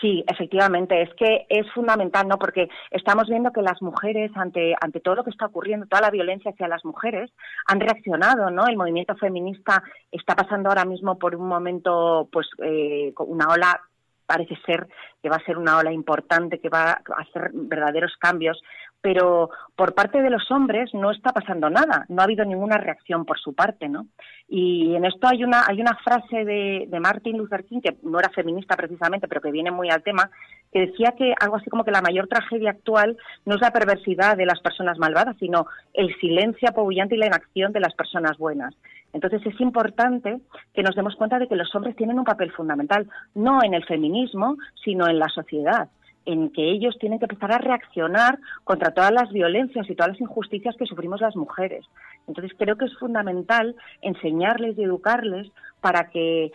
Sí, efectivamente, es que es fundamental, ¿no? Porque estamos viendo que las mujeres, ante, ante todo lo que está ocurriendo, toda la violencia hacia las mujeres, han reaccionado, ¿no? El movimiento feminista está pasando ahora mismo por un momento, pues, eh, una ola parece ser que va a ser una ola importante que va a hacer verdaderos cambios pero por parte de los hombres no está pasando nada, no ha habido ninguna reacción por su parte, ¿no? Y en esto hay una, frase de, Martin Luther King, que no era feminista precisamente, pero que viene muy al tema, que decía que algo así como que la mayor tragedia actual no es la perversidad de las personas malvadas, sino el silencio apabullante y la inacción de las personas buenas. Entonces es importante que nos demos cuenta de que los hombres tienen un papel fundamental, no en el feminismo, sino en la sociedad en que ellos tienen que empezar a reaccionar contra todas las violencias y todas las injusticias que sufrimos las mujeres. Entonces creo que es fundamental enseñarles y educarles para que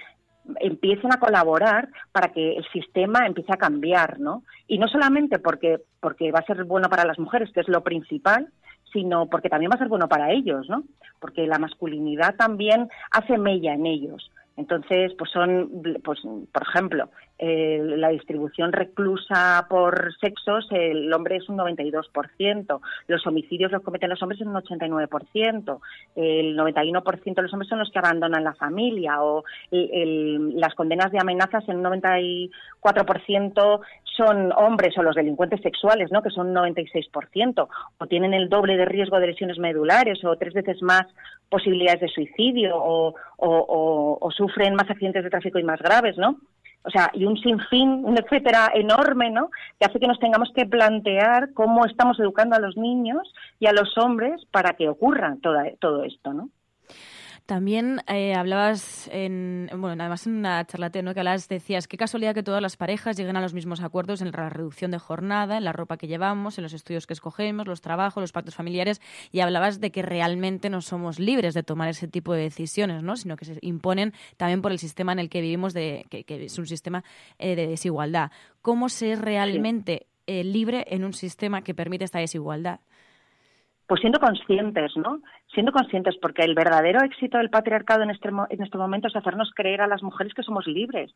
empiecen a colaborar para que el sistema empiece a cambiar, ¿no? Y no solamente porque, porque va a ser bueno para las mujeres, que es lo principal, sino porque también va a ser bueno para ellos, ¿no? Porque la masculinidad también hace mella en ellos. Entonces, pues son, pues, por ejemplo, eh, la distribución reclusa por sexos, el hombre es un 92%, los homicidios los cometen los hombres en un 89%, el 91% de los hombres son los que abandonan la familia o las condenas de amenazas en un 94% son hombres o los delincuentes sexuales, ¿no? que son 96%, o tienen el doble de riesgo de lesiones medulares, o tres veces más posibilidades de suicidio, o, sufren más accidentes de tráfico y más graves, ¿no? O sea, y un sinfín, un etcétera enorme, ¿no? Que hace que nos tengamos que plantear cómo estamos educando a los niños y a los hombres para que ocurra todo esto, ¿no? También eh, hablabas, en, bueno, además en una charlate ¿no? que hablabas, decías, qué casualidad que todas las parejas lleguen a los mismos acuerdos en la reducción de jornada, en la ropa que llevamos, en los estudios que escogemos, los trabajos, los pactos familiares, y hablabas de que realmente no somos libres de tomar ese tipo de decisiones, ¿no? sino que se imponen también por el sistema en el que vivimos, de, que, es un sistema eh, de desigualdad. ¿Cómo se es realmente eh, libre en un sistema que permite esta desigualdad? Pues siendo conscientes, ¿no? siendo conscientes, porque el verdadero éxito del patriarcado en este, en este momento es hacernos creer a las mujeres que somos libres.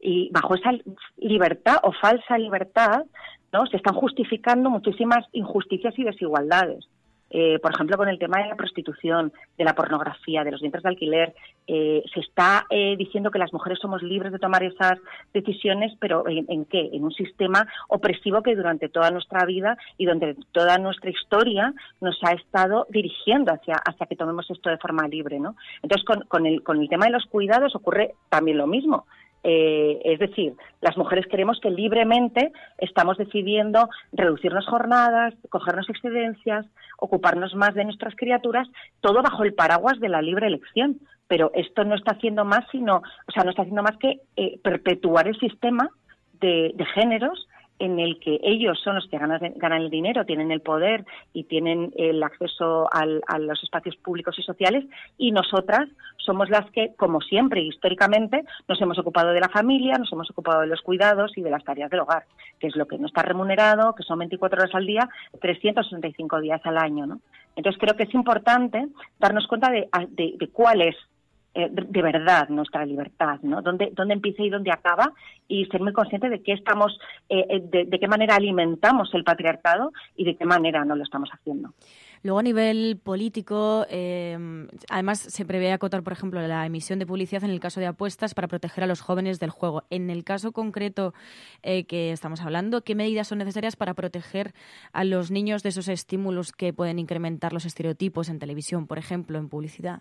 Y bajo esa libertad o falsa libertad, ¿no? Se están justificando muchísimas injusticias y desigualdades. Eh, por ejemplo, con el tema de la prostitución, de la pornografía, de los vientres de alquiler, eh, se está eh, diciendo que las mujeres somos libres de tomar esas decisiones, pero ¿en, qué? En un sistema opresivo que durante toda nuestra vida y donde toda nuestra historia nos ha estado dirigiendo hacia, hacia que tomemos esto de forma libre, ¿no? Entonces, con, con, el, con el tema de los cuidados ocurre también lo mismo. Eh, es decir, las mujeres queremos que libremente estamos decidiendo reducirnos jornadas, cogernos excedencias, ocuparnos más de nuestras criaturas, todo bajo el paraguas de la libre elección. Pero esto no está haciendo más sino, o sea, no está haciendo más que eh, perpetuar el sistema de géneros en el que ellos son los que ganan, el dinero, tienen el poder y tienen el acceso a los espacios públicos y sociales, y nosotras somos las que, como siempre históricamente, nos hemos ocupado de la familia, nos hemos ocupado de los cuidados y de las tareas del hogar, que es lo que no está remunerado, que son 24 horas al día, 365 días al año. ¿no? Entonces creo que es importante darnos cuenta de cuál es eh, de verdad nuestra libertad, ¿no? ¿Dónde, dónde empieza y dónde acaba y ser muy consciente de qué estamos, eh, eh, de, qué manera alimentamos el patriarcado y de qué manera no lo estamos haciendo. Luego a nivel político, em, además se prevé acotar, por ejemplo, la emisión de publicidad en el caso de apuestas para proteger a los jóvenes del juego. En el caso concreto que estamos hablando, ¿qué medidas son necesarias para proteger a los niños de esos estímulos que pueden incrementar los estereotipos en televisión, por ejemplo, en publicidad?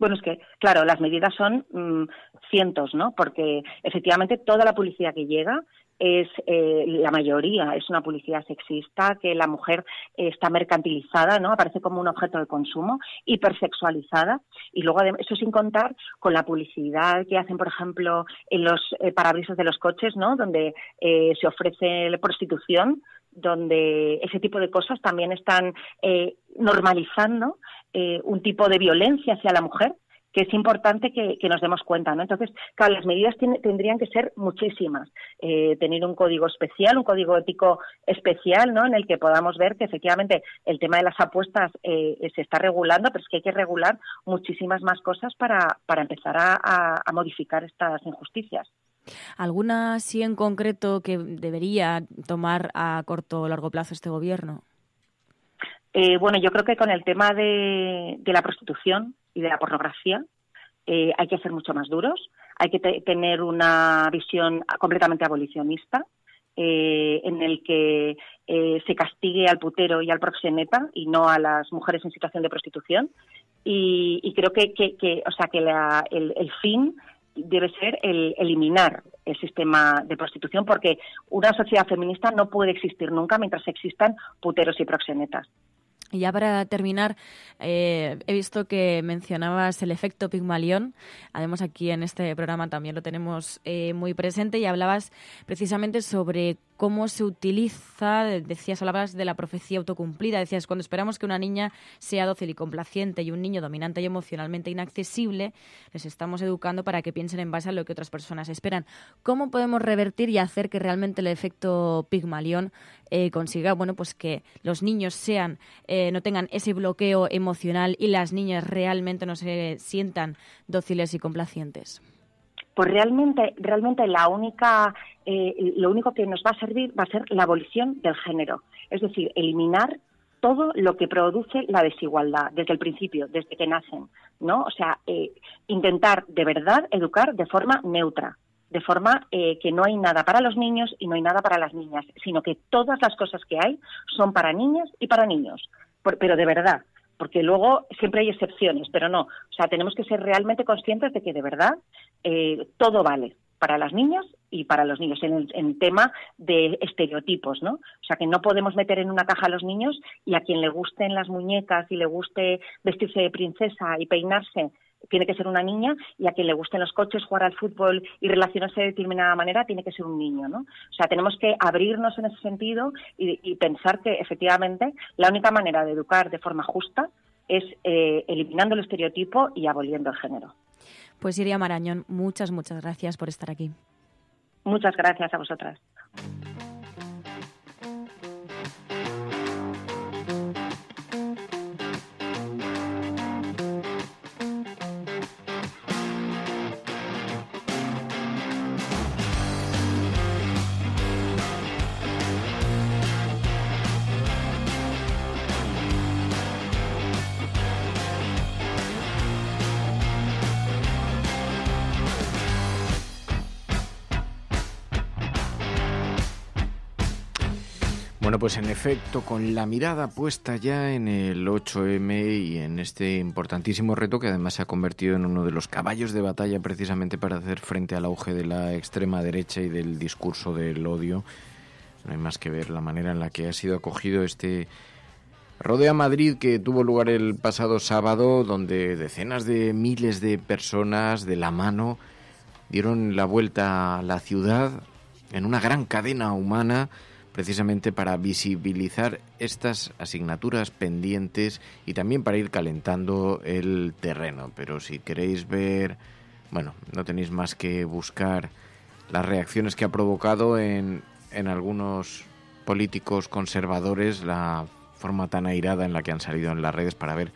Bueno, es que, claro, las medidas son mm, cientos, ¿no? Porque efectivamente toda la publicidad que llega es eh, la mayoría es una publicidad sexista que la mujer está mercantilizada no aparece como un objeto de consumo hipersexualizada y luego eso sin contar con la publicidad que hacen por ejemplo en los eh, parabrisas de los coches no donde eh, se ofrece la prostitución donde ese tipo de cosas también están normalizando eh, un tipo de violencia hacia la mujer que es importante que, nos demos cuenta, ¿no? Entonces, claro, las medidas tendrían que ser muchísimas. Eh, tener un código especial, un código ético especial, ¿no? En el que podamos ver que efectivamente el tema de las apuestas eh, se está regulando, pero es que hay que regular muchísimas más cosas para, empezar a, a modificar estas injusticias. ¿Alguna sí en concreto que debería tomar a corto o largo plazo este gobierno? Eh, bueno, yo creo que con el tema de, la prostitución y de la pornografía eh, hay que ser mucho más duros, hay que tener una visión completamente abolicionista. Eh, en el que se castigue al putero y al proxeneta y no a las mujeres en situación de prostitución y, creo que, o sea que el, el fin debe ser el eliminar el sistema de prostitución, porque una sociedad feminista no puede existir nunca mientras existan puteros y proxenetas. Y ya para terminar, eh, he visto que mencionabas el efecto Pigmalión. Además, aquí en este programa también lo tenemos eh, muy presente y hablabas precisamente sobre cómo se utiliza, decías, hablabas de la profecía autocumplida, decías, cuando esperamos que una niña sea dócil y complaciente y un niño dominante y emocionalmente inaccesible, les estamos educando para que piensen en base a lo que otras personas esperan. ¿Cómo podemos revertir y hacer que realmente el efecto Pigmalión eh, consiga, bueno, pues que los niños sean, eh, no tengan ese bloqueo emocional y las niñas realmente no se sientan dóciles y complacientes? pues realmente, realmente la única, eh, lo único que nos va a servir va a ser la abolición del género, es decir, eliminar todo lo que produce la desigualdad desde el principio, desde que nacen, ¿no? O sea, eh, intentar de verdad educar de forma neutra, de forma eh, que no hay nada para los niños y no hay nada para las niñas, sino que todas las cosas que hay son para niñas y para niños, pero de verdad porque luego siempre hay excepciones, pero no. O sea, tenemos que ser realmente conscientes de que de verdad eh, todo vale para las niñas y para los niños en el tema de estereotipos, ¿no? O sea, que no podemos meter en una caja a los niños y a quien le gusten las muñecas y le guste vestirse de princesa y peinarse tiene que ser una niña y a quien le gusten los coches, jugar al fútbol y relacionarse de determinada manera tiene que ser un niño, ¿no? O sea, tenemos que abrirnos en ese sentido y, pensar que efectivamente la única manera de educar de forma justa es eh, eliminando el estereotipo y aboliendo el género. Pues Iria Marañón, muchas, muchas gracias por estar aquí. Muchas gracias a vosotras. Pues en efecto, con la mirada puesta ya en el 8M y en este importantísimo reto que además se ha convertido en uno de los caballos de batalla precisamente para hacer frente al auge de la extrema derecha y del discurso del odio, no hay más que ver la manera en la que ha sido acogido este Rodea Madrid que tuvo lugar el pasado sábado donde decenas de miles de personas de la mano dieron la vuelta a la ciudad en una gran cadena humana precisamente para visibilizar estas asignaturas pendientes y también para ir calentando el terreno. Pero si queréis ver, bueno, no tenéis más que buscar las reacciones que ha provocado en, en algunos políticos conservadores la forma tan airada en la que han salido en las redes para ver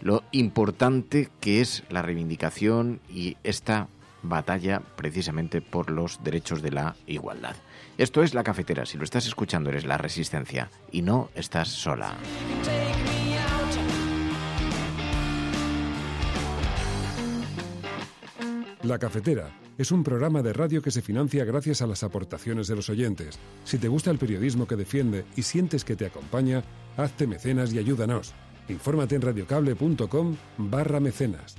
lo importante que es la reivindicación y esta batalla precisamente por los derechos de la igualdad. Esto es La Cafetera. Si lo estás escuchando, eres la resistencia y no estás sola. La Cafetera es un programa de radio que se financia gracias a las aportaciones de los oyentes. Si te gusta el periodismo que defiende y sientes que te acompaña, hazte mecenas y ayúdanos. Infórmate en radiocable.com barra mecenas.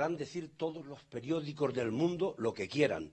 podrán decir todos los periódicos del mundo lo que quieran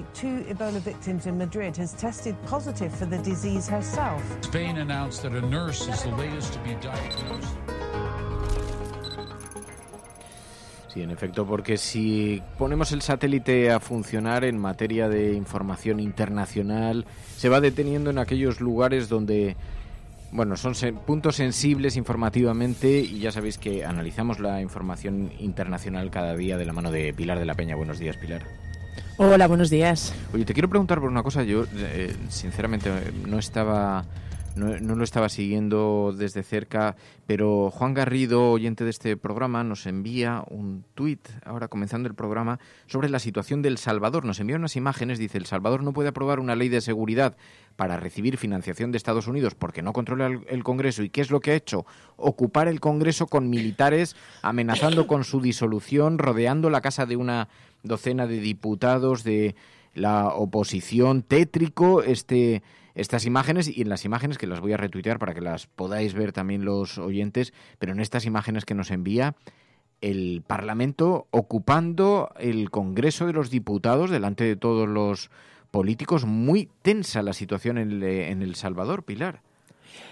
two Ebola victims in Madrid has tested positive for the disease herself. Spain announced that a nurse is the latest to be diagnosed. Sí, en efecto, porque si ponemos el satélite a funcionar en materia de información internacional, se va deteniendo en aquellos lugares donde, bueno, son puntos sensibles informativamente y ya sabéis que analizamos la información internacional cada día de la mano de Pilar de la Peña. Buenos días, Pilar. Hola, buenos días. Oye, te quiero preguntar por una cosa. Yo, eh, sinceramente, no estaba... No, lo estaba siguiendo desde cerca, pero Juan Garrido, oyente de este programa, nos envía un tuit, ahora comenzando el programa, sobre la situación del Salvador. Nos envía unas imágenes, dice, El Salvador no puede aprobar una ley de seguridad para recibir financiación de Estados Unidos porque no controla el Congreso. ¿Y qué es lo que ha hecho? Ocupar el Congreso con militares, amenazando con su disolución, rodeando la casa de una docena de diputados de la oposición. Tétrico este, estas imágenes y en las imágenes que las voy a retuitear para que las podáis ver también los oyentes, pero en estas imágenes que nos envía el Parlamento ocupando el Congreso de los Diputados delante de todos los políticos. Muy tensa la situación en, en El Salvador, Pilar.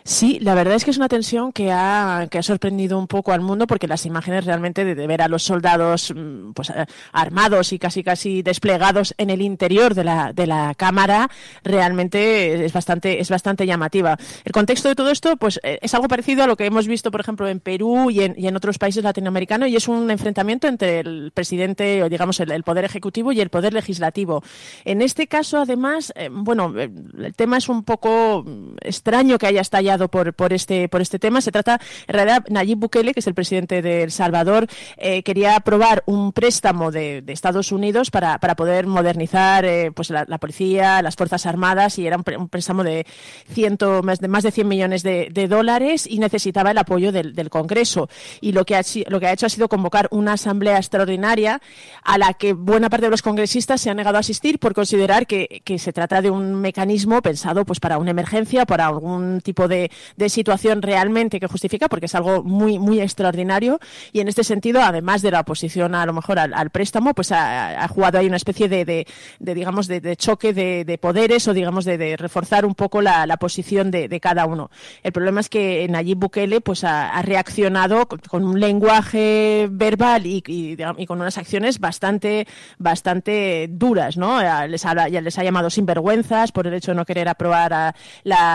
Sí, la verdad es que es una tensión que ha, que ha sorprendido un poco al mundo porque las imágenes realmente de, ver a los soldados mm, pues, eh, armados y casi casi desplegados en el interior de la, de la cámara realmente es bastante, es bastante llamativa. El contexto de todo esto pues, eh, es algo parecido a lo que hemos visto, por ejemplo, en Perú y en, y en otros países latinoamericanos y es un enfrentamiento entre el presidente o digamos el, poder ejecutivo y el poder legislativo. En este caso, además, eh, bueno, el tema es un poco mm, extraño que haya estallado por, por, este, por este tema. Se trata, en realidad, Nayib Bukele, que es el presidente de El Salvador, eh, quería aprobar un préstamo de, Estados Unidos para, poder modernizar eh, pues la, policía, las Fuerzas Armadas, y era un, préstamo de, ciento, más, de más de 100 millones de, dólares y necesitaba el apoyo del, Congreso. Y lo que, ha, lo que ha hecho ha sido convocar una asamblea extraordinaria a la que buena parte de los congresistas se han negado a asistir por considerar que, que se trata de un mecanismo pensado pues para una emergencia, para algún tipo de de, situación realmente que justifica, porque es algo muy, muy extraordinario. Y en este sentido, además de la oposición a lo mejor al, préstamo, pues ha, jugado ahí una especie de, digamos, de, choque de, poderes o, digamos, de, reforzar un poco la, posición de, cada uno. El problema es que Nayib Bukele pues ha, reaccionado con, un lenguaje verbal y, con unas acciones bastante, bastante duras, ¿no? Les ha, les ha llamado sinvergüenzas por el hecho de no querer aprobar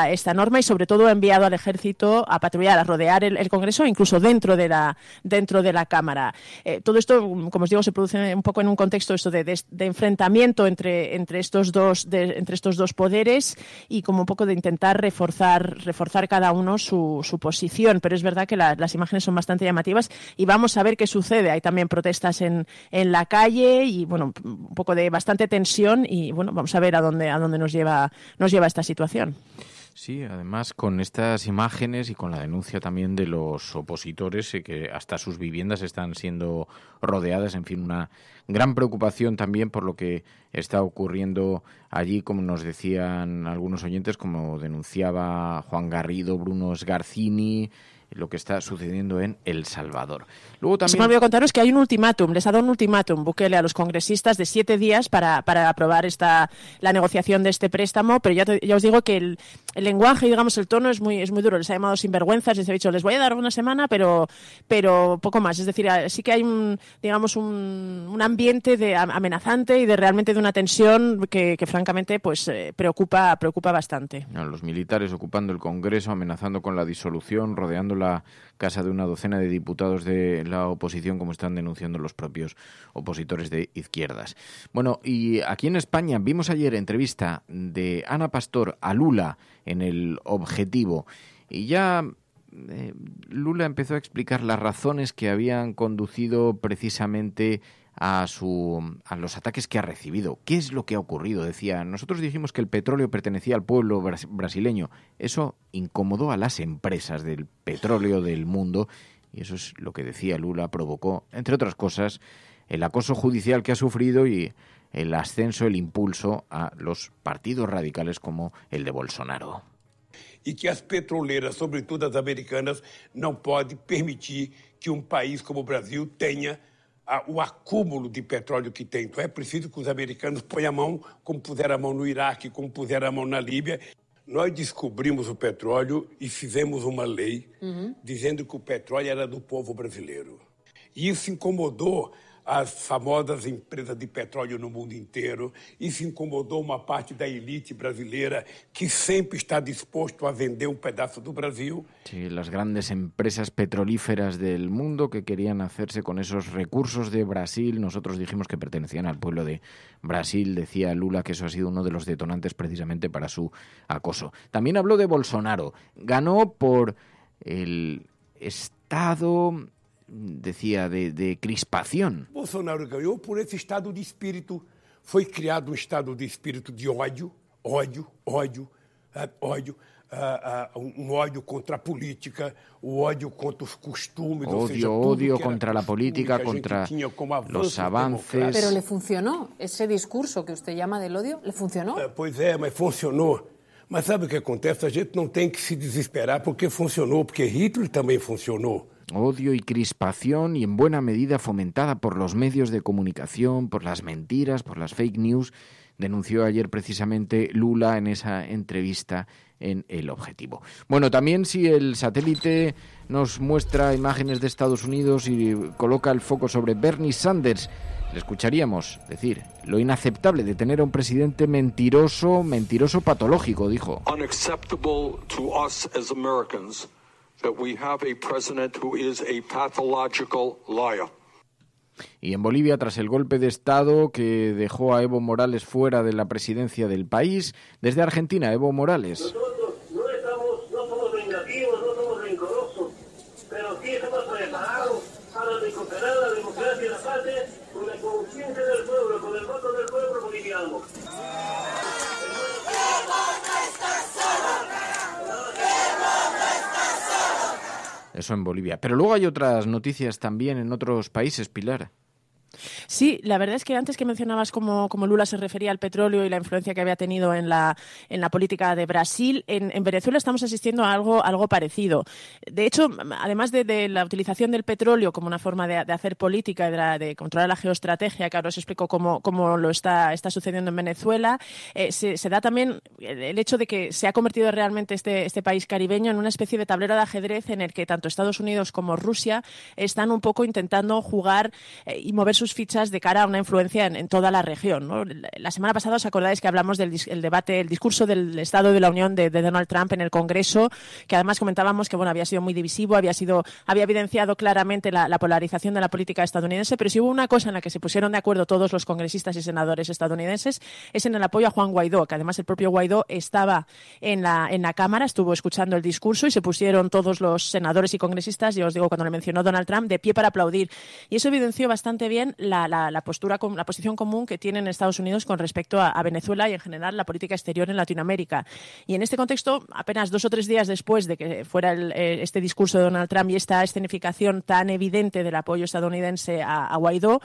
esta norma y sobre todo enviado al ejército a patrullar, a rodear el, Congreso, incluso dentro de la, dentro de la Cámara. Eh, todo esto, mm, como os digo, se produce un poco en un contexto esto de, de, enfrentamiento entre, entre, estos dos, entre estos dos poderes y como un poco de intentar reforzar, reforzar cada uno su, su posición. Pero es verdad que las imágenes son bastante llamativas y vamos a ver qué sucede. Hay también protestas en, en la calle y, bueno, un poco de bastante tensión y, bueno, vamos a ver a dónde, a dónde nos, lleva, nos lleva esta situación. Sí, además con estas imágenes y con la denuncia también de los opositores eh, que hasta sus viviendas están siendo rodeadas, en fin, una gran preocupación también por lo que está ocurriendo allí, como nos decían algunos oyentes, como denunciaba Juan Garrido, Bruno Sgarcini, lo que está sucediendo en El Salvador. Luego pues, también... Se me olvidó contaros que hay un ultimátum, les ha dado un ultimátum Bukele a los congresistas de siete días para, para aprobar esta, la negociación de este préstamo, pero ya, ya os digo que el, lenguaje, digamos, el tono es muy, es muy duro, les ha llamado sinvergüenzas, les ha dicho, les voy a dar una semana, pero, pero poco más. Es decir, sí que hay un, digamos, un, un ambiente de amenazante y de realmente de una tensión que, francamente, pues eh, preocupa, preocupa bastante. los militares ocupando el Congreso, amenazando con la disolución, rodeando casa de una docena de diputados de la oposición, como están denunciando los propios opositores de izquierdas. Bueno, y aquí en España vimos ayer entrevista de Ana Pastor a Lula en el Objetivo y ya eh, Lula empezó a explicar las razones que habían conducido precisamente a, su, a los ataques que ha recibido. ¿Qué es lo que ha ocurrido? Decía, nosotros dijimos que el petróleo pertenecía al pueblo brasileño. Eso incomodó a las empresas del petróleo del mundo y eso es lo que decía Lula, provocó, entre otras cosas, el acoso judicial que ha sufrido y el ascenso, el impulso a los partidos radicales como el de Bolsonaro. Y que las petroleras, sobre todo las americanas, no pueden permitir que un um país como Brasil tenga a, o acúmulo de petróleo que tem. Então é preciso que os americanos ponham a mão, como puseram a mão no Iraque, como puseram a mão na Líbia. Nós descobrimos o petróleo e fizemos uma lei uhum. dizendo que o petróleo era do povo brasileiro. E isso incomodou las famosas empresas de petróleo no mundo inteiro. se incomodou uma parte da elite brasileira que sempre está disposto a vender um pedazo do Brasil. Sí, las grandes empresas petrolíferas del mundo que querían hacerse con esos recursos de Brasil. Nosotros dijimos que pertenecían al pueblo de Brasil. Decía Lula que eso ha sido uno de los detonantes precisamente para su acoso. También habló de Bolsonaro. Ganó por el Estado decía, de, de crispación. Bolsonaro ganhou por esse estado de espírito. Foi criado um estado de espírito de ódio, ódio, ódio, é, ódio. É, é, um ódio contra a política, o ódio contra os costumes, ódio, ou seja, ódio contra a política, contra os avanços. Mas ele funcionou esse discurso que você chama de ódio? ele funcionou? pois é, mas funcionou. Mas sabe o que acontece? A gente não tem que se desesperar porque funcionou, porque Hitler também funcionou. odio y crispación y en buena medida fomentada por los medios de comunicación, por las mentiras, por las fake news, denunció ayer precisamente Lula en esa entrevista en El Objetivo. Bueno, también si el satélite nos muestra imágenes de Estados Unidos y coloca el foco sobre Bernie Sanders, le escucharíamos decir lo inaceptable de tener a un presidente mentiroso, mentiroso patológico, dijo. Y en Bolivia, tras el golpe de Estado que dejó a Evo Morales fuera de la presidencia del país, desde Argentina, Evo Morales. en Bolivia. Pero luego hay otras noticias también en otros países, Pilar. Sí, la verdad es que antes que mencionabas cómo, Lula se refería al petróleo y la influencia que había tenido en la, en la política de Brasil, en, Venezuela estamos asistiendo a algo, algo parecido. De hecho, además de, la utilización del petróleo como una forma de, hacer política, de, controlar la geoestrategia, que ahora os explico cómo, lo está, está sucediendo en Venezuela, eh, se, da también el hecho de que se ha convertido realmente este, este país caribeño en una especie de tablero de ajedrez en el que tanto Estados Unidos como Rusia están un poco intentando jugar eh, y mover sus fichas de cara a una influencia en, toda la región. La semana pasada os acordáis que hablamos del debate, el discurso del Estado de la Unión de, Donald Trump en el Congreso, que además comentábamos que bueno, había sido muy divisivo, había, sido, había evidenciado claramente la, polarización de la política estadounidense, pero si hubo una cosa en la que se pusieron de acuerdo todos los congresistas y senadores estadounidenses es en el apoyo a Juan Guaidó, que además el propio Guaidó estaba en la, en la Cámara, estuvo escuchando el discurso y se pusieron todos los senadores y congresistas, yo os digo, cuando le mencionó Donald Trump, de pie para aplaudir. Y eso evidenció bastante bien la, la, la, postura, la posición común que tienen Estados Unidos con respecto a, Venezuela y en general la política exterior en Latinoamérica. Y en este contexto, apenas dos o tres días después de que fuera eh, este discurso de Donald Trump y esta escenificación tan evidente del apoyo estadounidense a, Guaidó,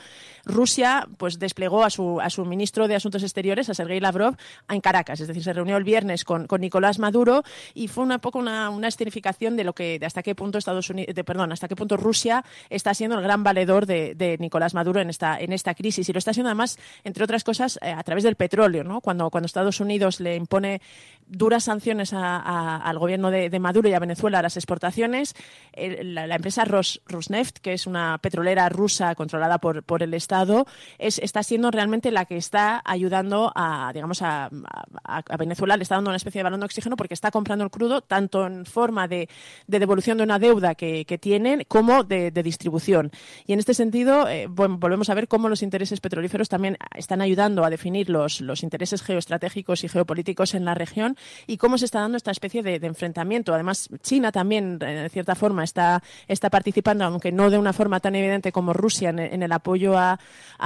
Rusia pues desplegó a su, a su ministro de Asuntos Exteriores, a Sergei Lavrov, en Caracas. Es decir, se reunió el viernes con, Nicolás Maduro y fue un poco una, escenificación de lo que hasta qué punto Estados Unidos, de, perdón, hasta qué punto Rusia está siendo el gran valedor de Nicolás Maduro en esta, en esta crisis y lo está haciendo además, entre otras cosas, eh, a través del petróleo, ¿no? Cuando, cuando Estados Unidos le impone duras sanciones al gobierno de, Maduro y a Venezuela a las exportaciones. la, empresa Rosneft, que es una petrolera rusa controlada por, el Estado, es, está siendo realmente la que está ayudando a, digamos, a, Venezuela, le está dando una especie de balón de oxígeno porque está comprando el crudo tanto en forma de, devolución de una deuda que, tienen como de, distribución. Y en este sentido, eh, volvemos a ver cómo los intereses petrolíferos también están ayudando a definir los intereses geoestratégicos y geopolíticos en la región y cómo se está dando esta especie de, enfrentamiento. Además, China también, eh, de cierta forma, está, participando, aunque no de una forma tan evidente como Rusia, en, el apoyo a,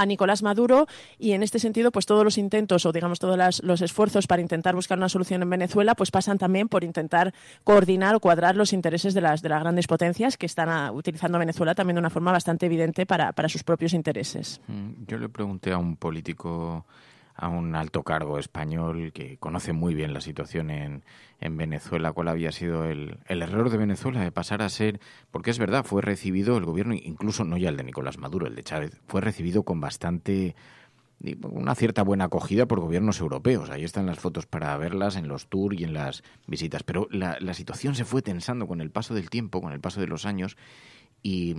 Nicolás Maduro. Y en este sentido, pues todos los intentos o, digamos, todos los esfuerzos para intentar buscar una solución en Venezuela, pues pasan también por intentar coordinar o cuadrar los intereses de las, de las grandes potencias que están ah, utilizando Venezuela también de una forma bastante evidente para, para sus propios intereses. Mm, yo le pregunté a un político a un alto cargo español que conoce muy bien la situación en, en Venezuela, cuál había sido el, error de Venezuela de pasar a ser, porque es verdad, fue recibido el gobierno, incluso no ya el de Nicolás Maduro, el de Chávez, fue recibido con bastante una cierta buena acogida por gobiernos europeos. Ahí están las fotos para verlas en los tours y en las visitas. Pero la, la situación se fue tensando con el paso del tiempo, con el paso de los años, y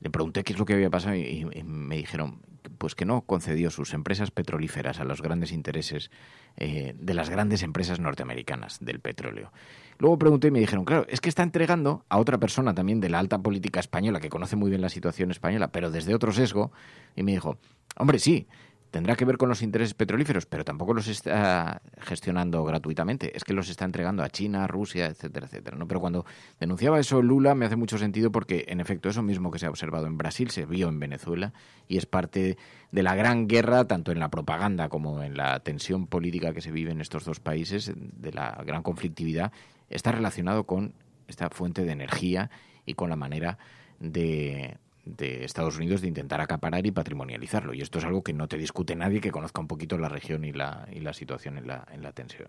le pregunté qué es lo que había pasado y me dijeron, pues que no concedió sus empresas petrolíferas a los grandes intereses eh, de las grandes empresas norteamericanas del petróleo. Luego pregunté y me dijeron, claro, es que está entregando a otra persona también de la alta política española, que conoce muy bien la situación española, pero desde otro sesgo, y me dijo, hombre, sí, tendrá que ver con los intereses petrolíferos, pero tampoco los está gestionando gratuitamente. Es que los está entregando a China, Rusia, etcétera, etcétera. ¿no? Pero cuando denunciaba eso Lula, me hace mucho sentido porque, en efecto, eso mismo que se ha observado en Brasil se vio en Venezuela y es parte de la gran guerra, tanto en la propaganda como en la tensión política que se vive en estos dos países, de la gran conflictividad, está relacionado con esta fuente de energía y con la manera de de Estados Unidos de intentar acaparar y patrimonializarlo. Y esto es algo que no te discute nadie que conozca un poquito la región y la, y la situación en la, en la tensión.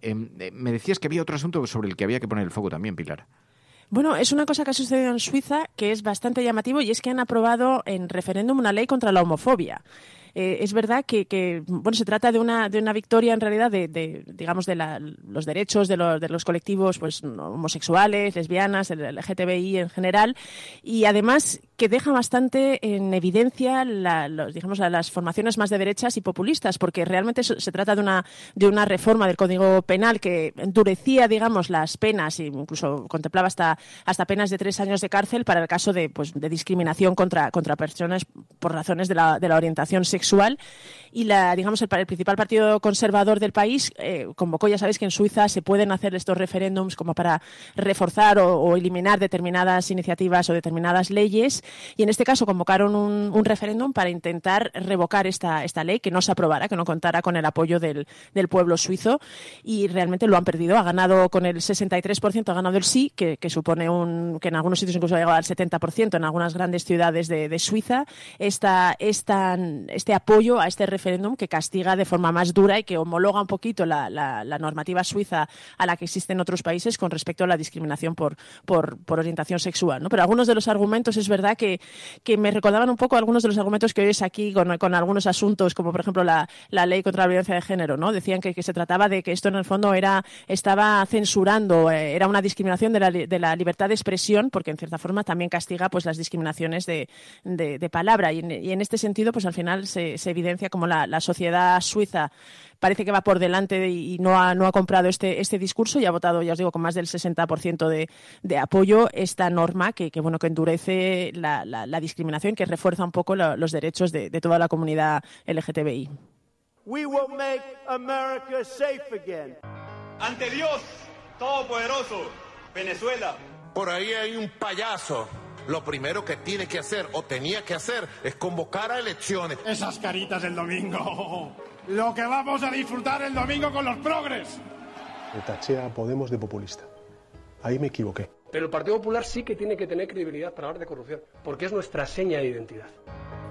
Em, eh, me decías que había otro asunto sobre el que había que poner el foco también, Pilar. Bueno, es una cosa que ha sucedido en Suiza que es bastante llamativo y es que han aprobado en referéndum una ley contra la homofobia. Eh, es verdad que, bueno, se trata de una, de una victoria en realidad de, digamos, de los derechos de los, colectivos pues, homosexuales, lesbianas, el LGTBI en general, y además que deja bastante en evidencia los, digamos, las formaciones más de derechas y populistas, porque realmente se trata de una, de una reforma del Código Penal que endurecía, digamos, las penas, e incluso contemplaba hasta, hasta penas de tres años de cárcel para el caso de, pues, de discriminación contra, contra personas por razones de la, de la orientación sexual y la, digamos, el, principal partido conservador del país eh, convocó, ya sabéis que en Suiza se pueden hacer estos referéndums como para reforzar o, eliminar determinadas iniciativas o determinadas leyes y en este caso convocaron un, referéndum para intentar revocar esta, esta ley que no se aprobara, que no contara con el apoyo del, pueblo suizo y realmente lo han perdido. Ha ganado con el 63%, ha ganado el sí, que, supone un, que en algunos sitios incluso ha llegado al 70% en algunas grandes ciudades de, Suiza. Esta, esta, este este apoyo a este referéndum que castiga de forma más dura y que homologa un poquito la, normativa suiza a la que existen otros países con respecto a la discriminación por, por, orientación sexual. Pero algunos de los argumentos es verdad que, que, me recordaban un poco algunos de los argumentos que hoy es aquí con, algunos asuntos, como por ejemplo la, ley contra la violencia de género. ¿no? Decían que, se trataba de que esto en el fondo era, estaba censurando, eh, era una discriminación de la, libertad de expresión, porque en cierta forma también castiga pues, las discriminaciones de, palabra. Y en, este sentido, pues al final se se, evidencia como la, sociedad suiza parece que va por delante y no ha, comprado este, este discurso y ha votado, ya os digo, con más del 60% de, de, apoyo esta norma que, bueno, que endurece la, la, discriminación, que refuerza un poco los derechos de, toda la comunidad LGTBI. Ante Dios Todopoderoso, Venezuela. Por ahí hay un payaso lo primero que tiene que hacer o tenía que hacer es convocar a elecciones. Esas caritas del domingo. Lo que vamos a disfrutar el domingo con los progres. tachea a Podemos de populista. Ahí me equivoqué. Pero el Partido Popular sí que tiene que tener credibilidad para hablar de corrupción, porque es nuestra seña de identidad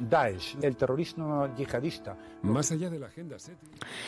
Daesh, el terrorismo yihadista. Más allá de la agenda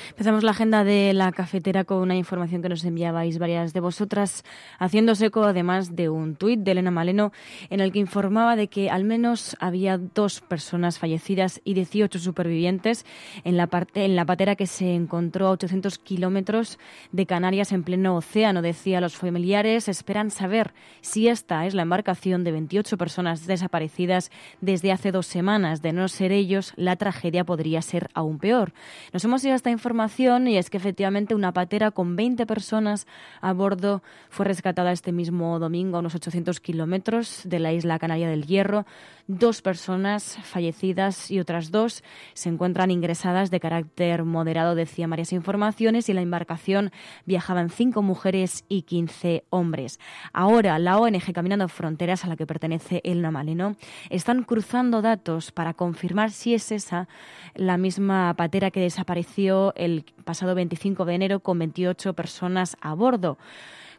Empezamos la agenda de la cafetera con una información que nos enviabais varias de vosotras, haciéndose eco además de un tuit de Elena Maleno en el que informaba de que al menos había dos personas fallecidas y 18 supervivientes en la, parte, en la patera que se encontró a 800 kilómetros de Canarias en pleno océano. Decía, los familiares esperan saber si esta es la embarcación de 28 personas desaparecidas desde hace dos semanas de no ser ellos, la tragedia podría ser aún peor. Nos hemos ido a esta información y es que efectivamente una patera con 20 personas a bordo fue rescatada este mismo domingo a unos 800 kilómetros de la isla Canaria del Hierro dos personas fallecidas y otras dos se encuentran ingresadas de carácter moderado, decía varias informaciones, y en la embarcación viajaban cinco mujeres y 15 hombres. Ahora, la ONG Caminando Fronteras, a la que pertenece el Namaleno, están cruzando datos para confirmar si es esa la misma patera que desapareció el pasado 25 de enero con 28 personas a bordo.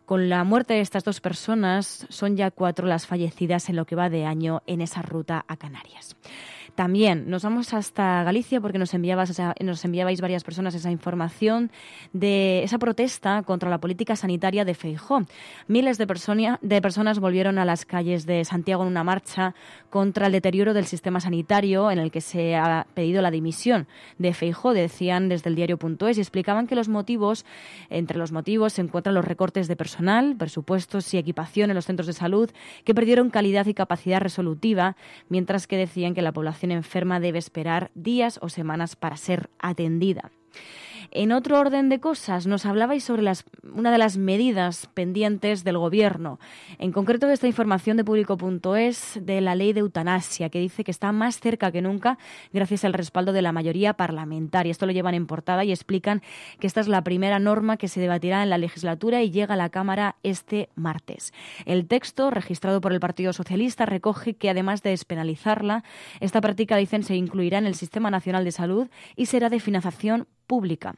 Con la muerte de estas dos personas, son ya cuatro las fallecidas en lo que va de año en esa ruta a Canarias. También nos vamos hasta Galicia porque nos, enviabas, nos enviabais varias personas esa información de esa protesta contra la política sanitaria de Feijó. Miles de, personas de personas volvieron a las calles de Santiago en una marcha contra el deterioro del sistema sanitario en el que se ha pedido la dimisión de Feijó, decían desde el diario.es y explicaban que los motivos, entre los motivos se encuentran los recortes de personal, presupuestos y equipación en los centros de salud que perdieron calidad y capacidad resolutiva, mientras que decían que la población enferma debe esperar días o semanas para ser atendida. En otro orden de cosas, nos hablabais sobre las, una de las medidas pendientes del Gobierno, en concreto de esta información de público.es de la ley de eutanasia, que dice que está más cerca que nunca gracias al respaldo de la mayoría parlamentaria. Esto lo llevan en portada y explican que esta es la primera norma que se debatirá en la legislatura y llega a la Cámara este martes. El texto, registrado por el Partido Socialista, recoge que además de despenalizarla, esta práctica, dicen, se incluirá en el Sistema Nacional de Salud y será de financiación pública.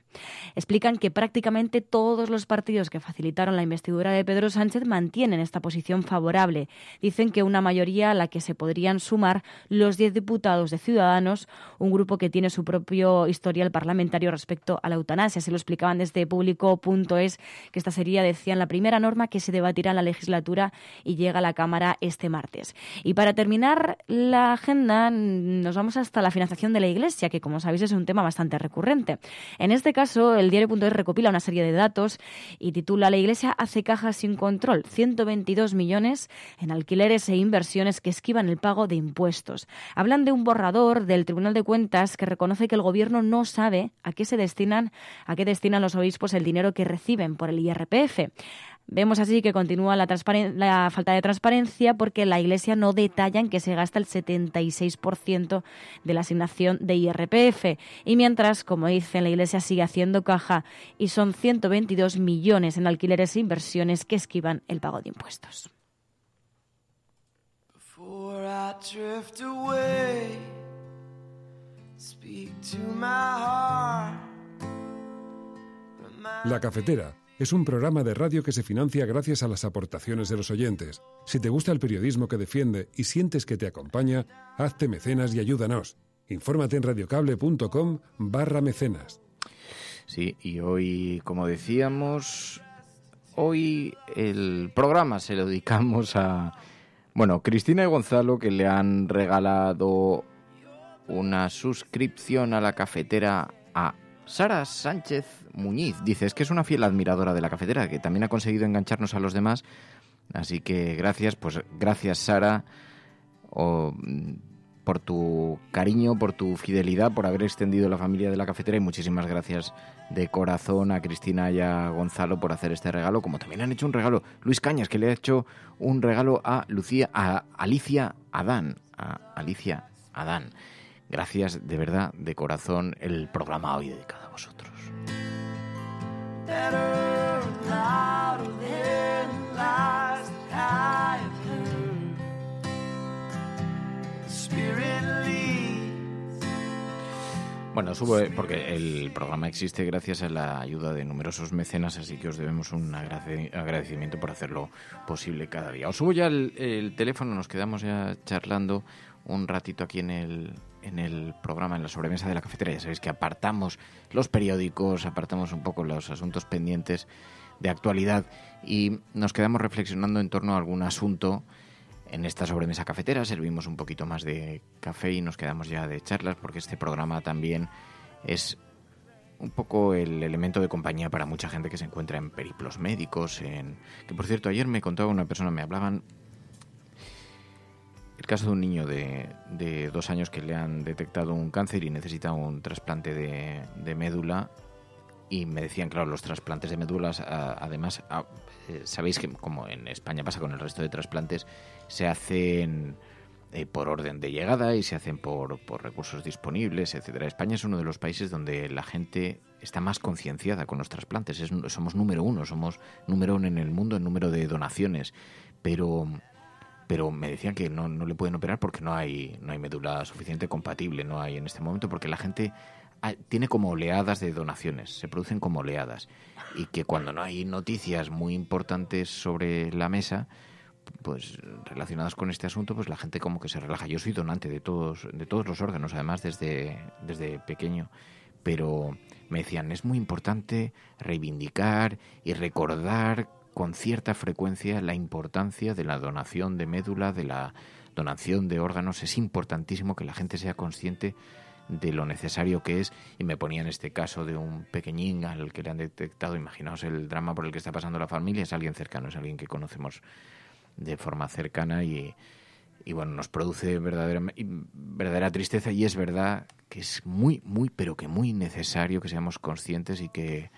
Explican que prácticamente todos los partidos que facilitaron la investidura de Pedro Sánchez mantienen esta posición favorable. Dicen que una mayoría a la que se podrían sumar los 10 diputados de Ciudadanos, un grupo que tiene su propio historial parlamentario respecto a la eutanasia. Se lo explicaban desde público.es que esta sería, decían, la primera norma que se debatirá en la legislatura y llega a la Cámara este martes. Y para terminar la agenda, nos vamos hasta la financiación de la Iglesia, que como sabéis es un tema bastante recurrente. En este caso, el diario.es recopila una serie de datos y titula La Iglesia hace cajas sin control, 122 millones en alquileres e inversiones que esquivan el pago de impuestos. Hablan de un borrador del Tribunal de Cuentas que reconoce que el gobierno no sabe a qué se destinan, a qué destinan los obispos el dinero que reciben por el IRPF. Vemos así que continúa la, falta de transparencia porque la Iglesia no detalla en que se gasta el 76% de la asignación de IRPF. Y mientras, como dicen, la Iglesia sigue haciendo caja y son 122 millones en alquileres e inversiones que esquivan el pago de impuestos. La cafetera es un programa de radio que se financia gracias a las aportaciones de los oyentes. Si te gusta el periodismo que defiende y sientes que te acompaña, hazte mecenas y ayúdanos. Infórmate en radiocable.com barra mecenas. Sí, y hoy, como decíamos, hoy el programa se lo dedicamos a, bueno, Cristina y Gonzalo que le han regalado una suscripción a la cafetera a Sara Sánchez Muñiz dice, es que es una fiel admiradora de la cafetera, que también ha conseguido engancharnos a los demás. Así que gracias, pues gracias Sara mm, por tu cariño, por tu fidelidad, por haber extendido la familia de la cafetera y muchísimas gracias de corazón a Cristina y a Gonzalo por hacer este regalo, como también han hecho un regalo Luis Cañas, que le ha hecho un regalo a Lucía, a Alicia Adán, a Alicia Adán. Gracias de verdad, de corazón, el programa hoy dedicado a vosotros. Bueno, subo eh, porque el programa existe gracias a la ayuda de numerosos mecenas, así que os debemos un agradecimiento por hacerlo posible cada día. Os subo ya el, el teléfono, nos quedamos ya charlando un ratito aquí en el, en el programa, en la sobremesa de la cafetera. Ya sabéis que apartamos los periódicos, apartamos un poco los asuntos pendientes de actualidad y nos quedamos reflexionando en torno a algún asunto. En esta sobremesa cafetera servimos un poquito más de café y nos quedamos ya de charlas porque este programa también es un poco el elemento de compañía para mucha gente que se encuentra en periplos médicos, en que por cierto ayer me contaba una persona, me hablaban el caso de un niño de, dos años que le han detectado un cáncer y necesita un trasplante de, médula. Y me decían, claro, los trasplantes de médulas, además, eh, sabéis que como en España pasa con el resto de trasplantes, se hacen eh, por orden de llegada y se hacen por, recursos disponibles, etcétera. España es uno de los países donde la gente está más concienciada con los trasplantes. somos número uno, somos número uno en el mundo en número de donaciones. Pero pero me decían que no, no le pueden operar porque no hay, no hay médula suficiente compatible, no hay en este momento, porque la gente ah, tiene como oleadas de donaciones, se producen como oleadas, y que cuando no hay noticias muy importantes sobre la mesa, pues relacionadas con este asunto, pues la gente como que se relaja. Yo soy donante de todos, de todos los órganos, además desde, desde pequeño, pero me decían, es muy importante reivindicar y recordar con cierta frecuencia la importancia de la donación de médula, de la donación de órganos. Es importantísimo que la gente sea consciente de lo necesario que es. Y me ponía en este caso de un pequeñín al que le han detectado, imaginaos el drama por el que está pasando la familia, es alguien cercano, es alguien que conocemos de forma cercana y, y bueno, nos produce verdadera, verdadera tristeza y es verdad que es muy, muy, pero que muy necesario que seamos conscientes y que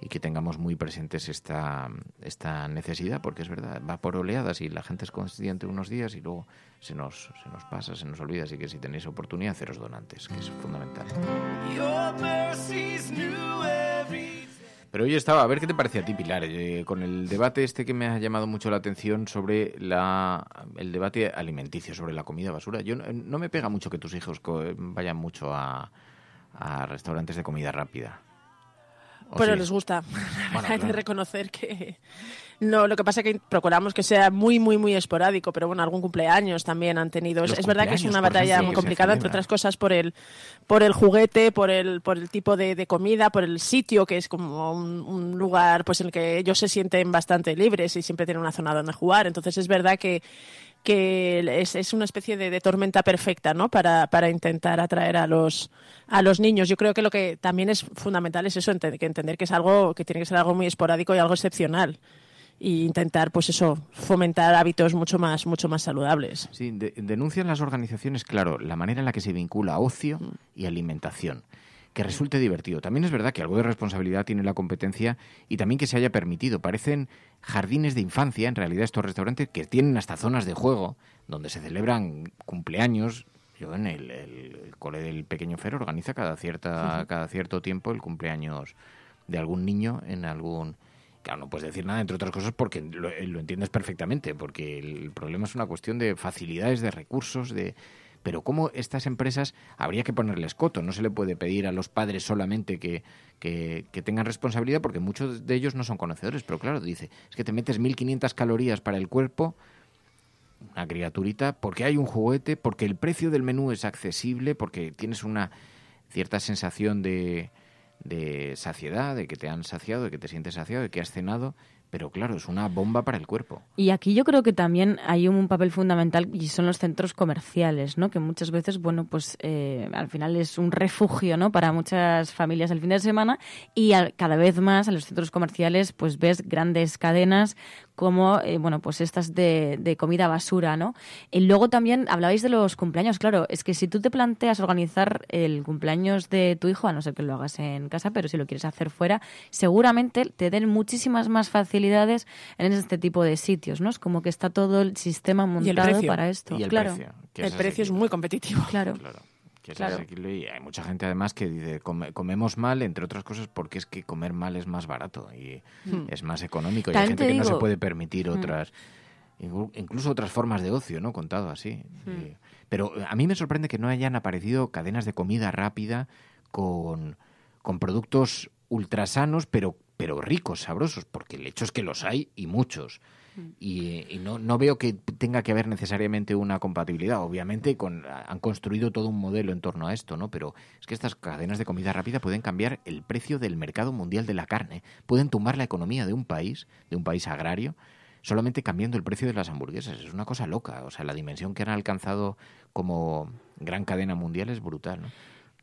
y que tengamos muy presentes esta, esta necesidad, porque es verdad, va por oleadas y la gente es consciente unos días y luego se nos, se nos pasa, se nos olvida, así que si tenéis oportunidad, haceros donantes, que es fundamental. Pero hoy estaba, a ver qué te parece a ti, Pilar, eh, con el debate este que me ha llamado mucho la atención sobre el debate alimenticio, sobre la comida basura. Yo no, me pega mucho que tus hijos vayan mucho a restaurantes de comida rápida. Pero les gusta. Hay que reconocer que no, lo que pasa es que procuramos que sea muy, muy, muy esporádico, pero bueno, algún cumpleaños también han tenido. es verdad que es una batalla muy complicada, entre otras cosas, por el, por el juguete, por el, por el tipo de, comida, por el sitio, que es como un, lugar pues en el que ellos se sienten bastante libres y siempre tienen una zona donde jugar. Entonces es verdad que, que es, es una especie de, tormenta perfecta, ¿no? Para, para intentar atraer a los, a los niños. Yo creo que lo que también es fundamental es eso, que entender que es algo que tiene que ser algo muy esporádico y algo excepcional y intentar, pues eso, fomentar hábitos mucho más, mucho más saludables. Sí, denuncian las organizaciones, claro, la manera en la que se vincula ocio mm. y alimentación que resulte divertido. También es verdad que algo de responsabilidad tiene la competencia y también que se haya permitido. Parecen jardines de infancia, en realidad, estos restaurantes que tienen hasta zonas de juego donde se celebran cumpleaños. Yo en el, cole del pequeño Fer organiza cada, cierta, cada cierto tiempo el cumpleaños de algún niño en algún Claro, no puedes decir nada, entre otras cosas, porque lo, eh, entiendes perfectamente, porque el problema es una cuestión de facilidades, de recursos, de, pero cómo estas empresas habría que ponerles coto. No se le puede pedir a los padres solamente que, que, que, tengan responsabilidad porque muchos de ellos no son conocedores. Pero claro, dice, es que te metes 1.500 calorías para el cuerpo, una criaturita, porque hay un juguete, porque el precio del menú es accesible, porque tienes una cierta sensación de de saciedad, de que te han saciado, de que te sientes saciado, de que has cenado, pero claro, es una bomba para el cuerpo. Y aquí yo creo que también hay un papel fundamental y son los centros comerciales, ¿no? Que muchas veces, bueno, pues eh, al final es un refugio, ¿no? Para muchas familias el fin de semana y cada vez más en los centros comerciales pues ves grandes cadenas como eh, bueno pues estas de, comida basura no y luego también hablabais de los cumpleaños claro es que si tú te planteas organizar el cumpleaños de tu hijo a no ser que lo hagas en casa pero si lo quieres hacer fuera seguramente te den muchísimas más facilidades en este tipo de sitios no es como que está todo el sistema montado para esto el precio, el precio es muy competitivo claro y hay mucha gente además que dice comemos mal, entre otras cosas, porque es que comer mal es más barato y mm. es más económico y hay gente que no se puede permitir mm. otras, incluso otras formas de ocio, ¿no? Contado así. Mm. pero eh, a mí me sorprende que no hayan aparecido cadenas de comida rápida con, con productos ultrasanos, pero pero ricos, sabrosos, porque el hecho es que los hay y muchos. Y, no, no, veo que tenga que haber necesariamente una compatibilidad. Obviamente con, han construido todo un modelo en torno a esto, ¿no? Pero es que estas cadenas de comida rápida pueden cambiar el precio del mercado mundial de la carne, pueden tumbar la economía de un país, de un país agrario, solamente cambiando el precio de las hamburguesas. Es una cosa loca. O sea, la dimensión que han alcanzado como gran cadena mundial es brutal, ¿no?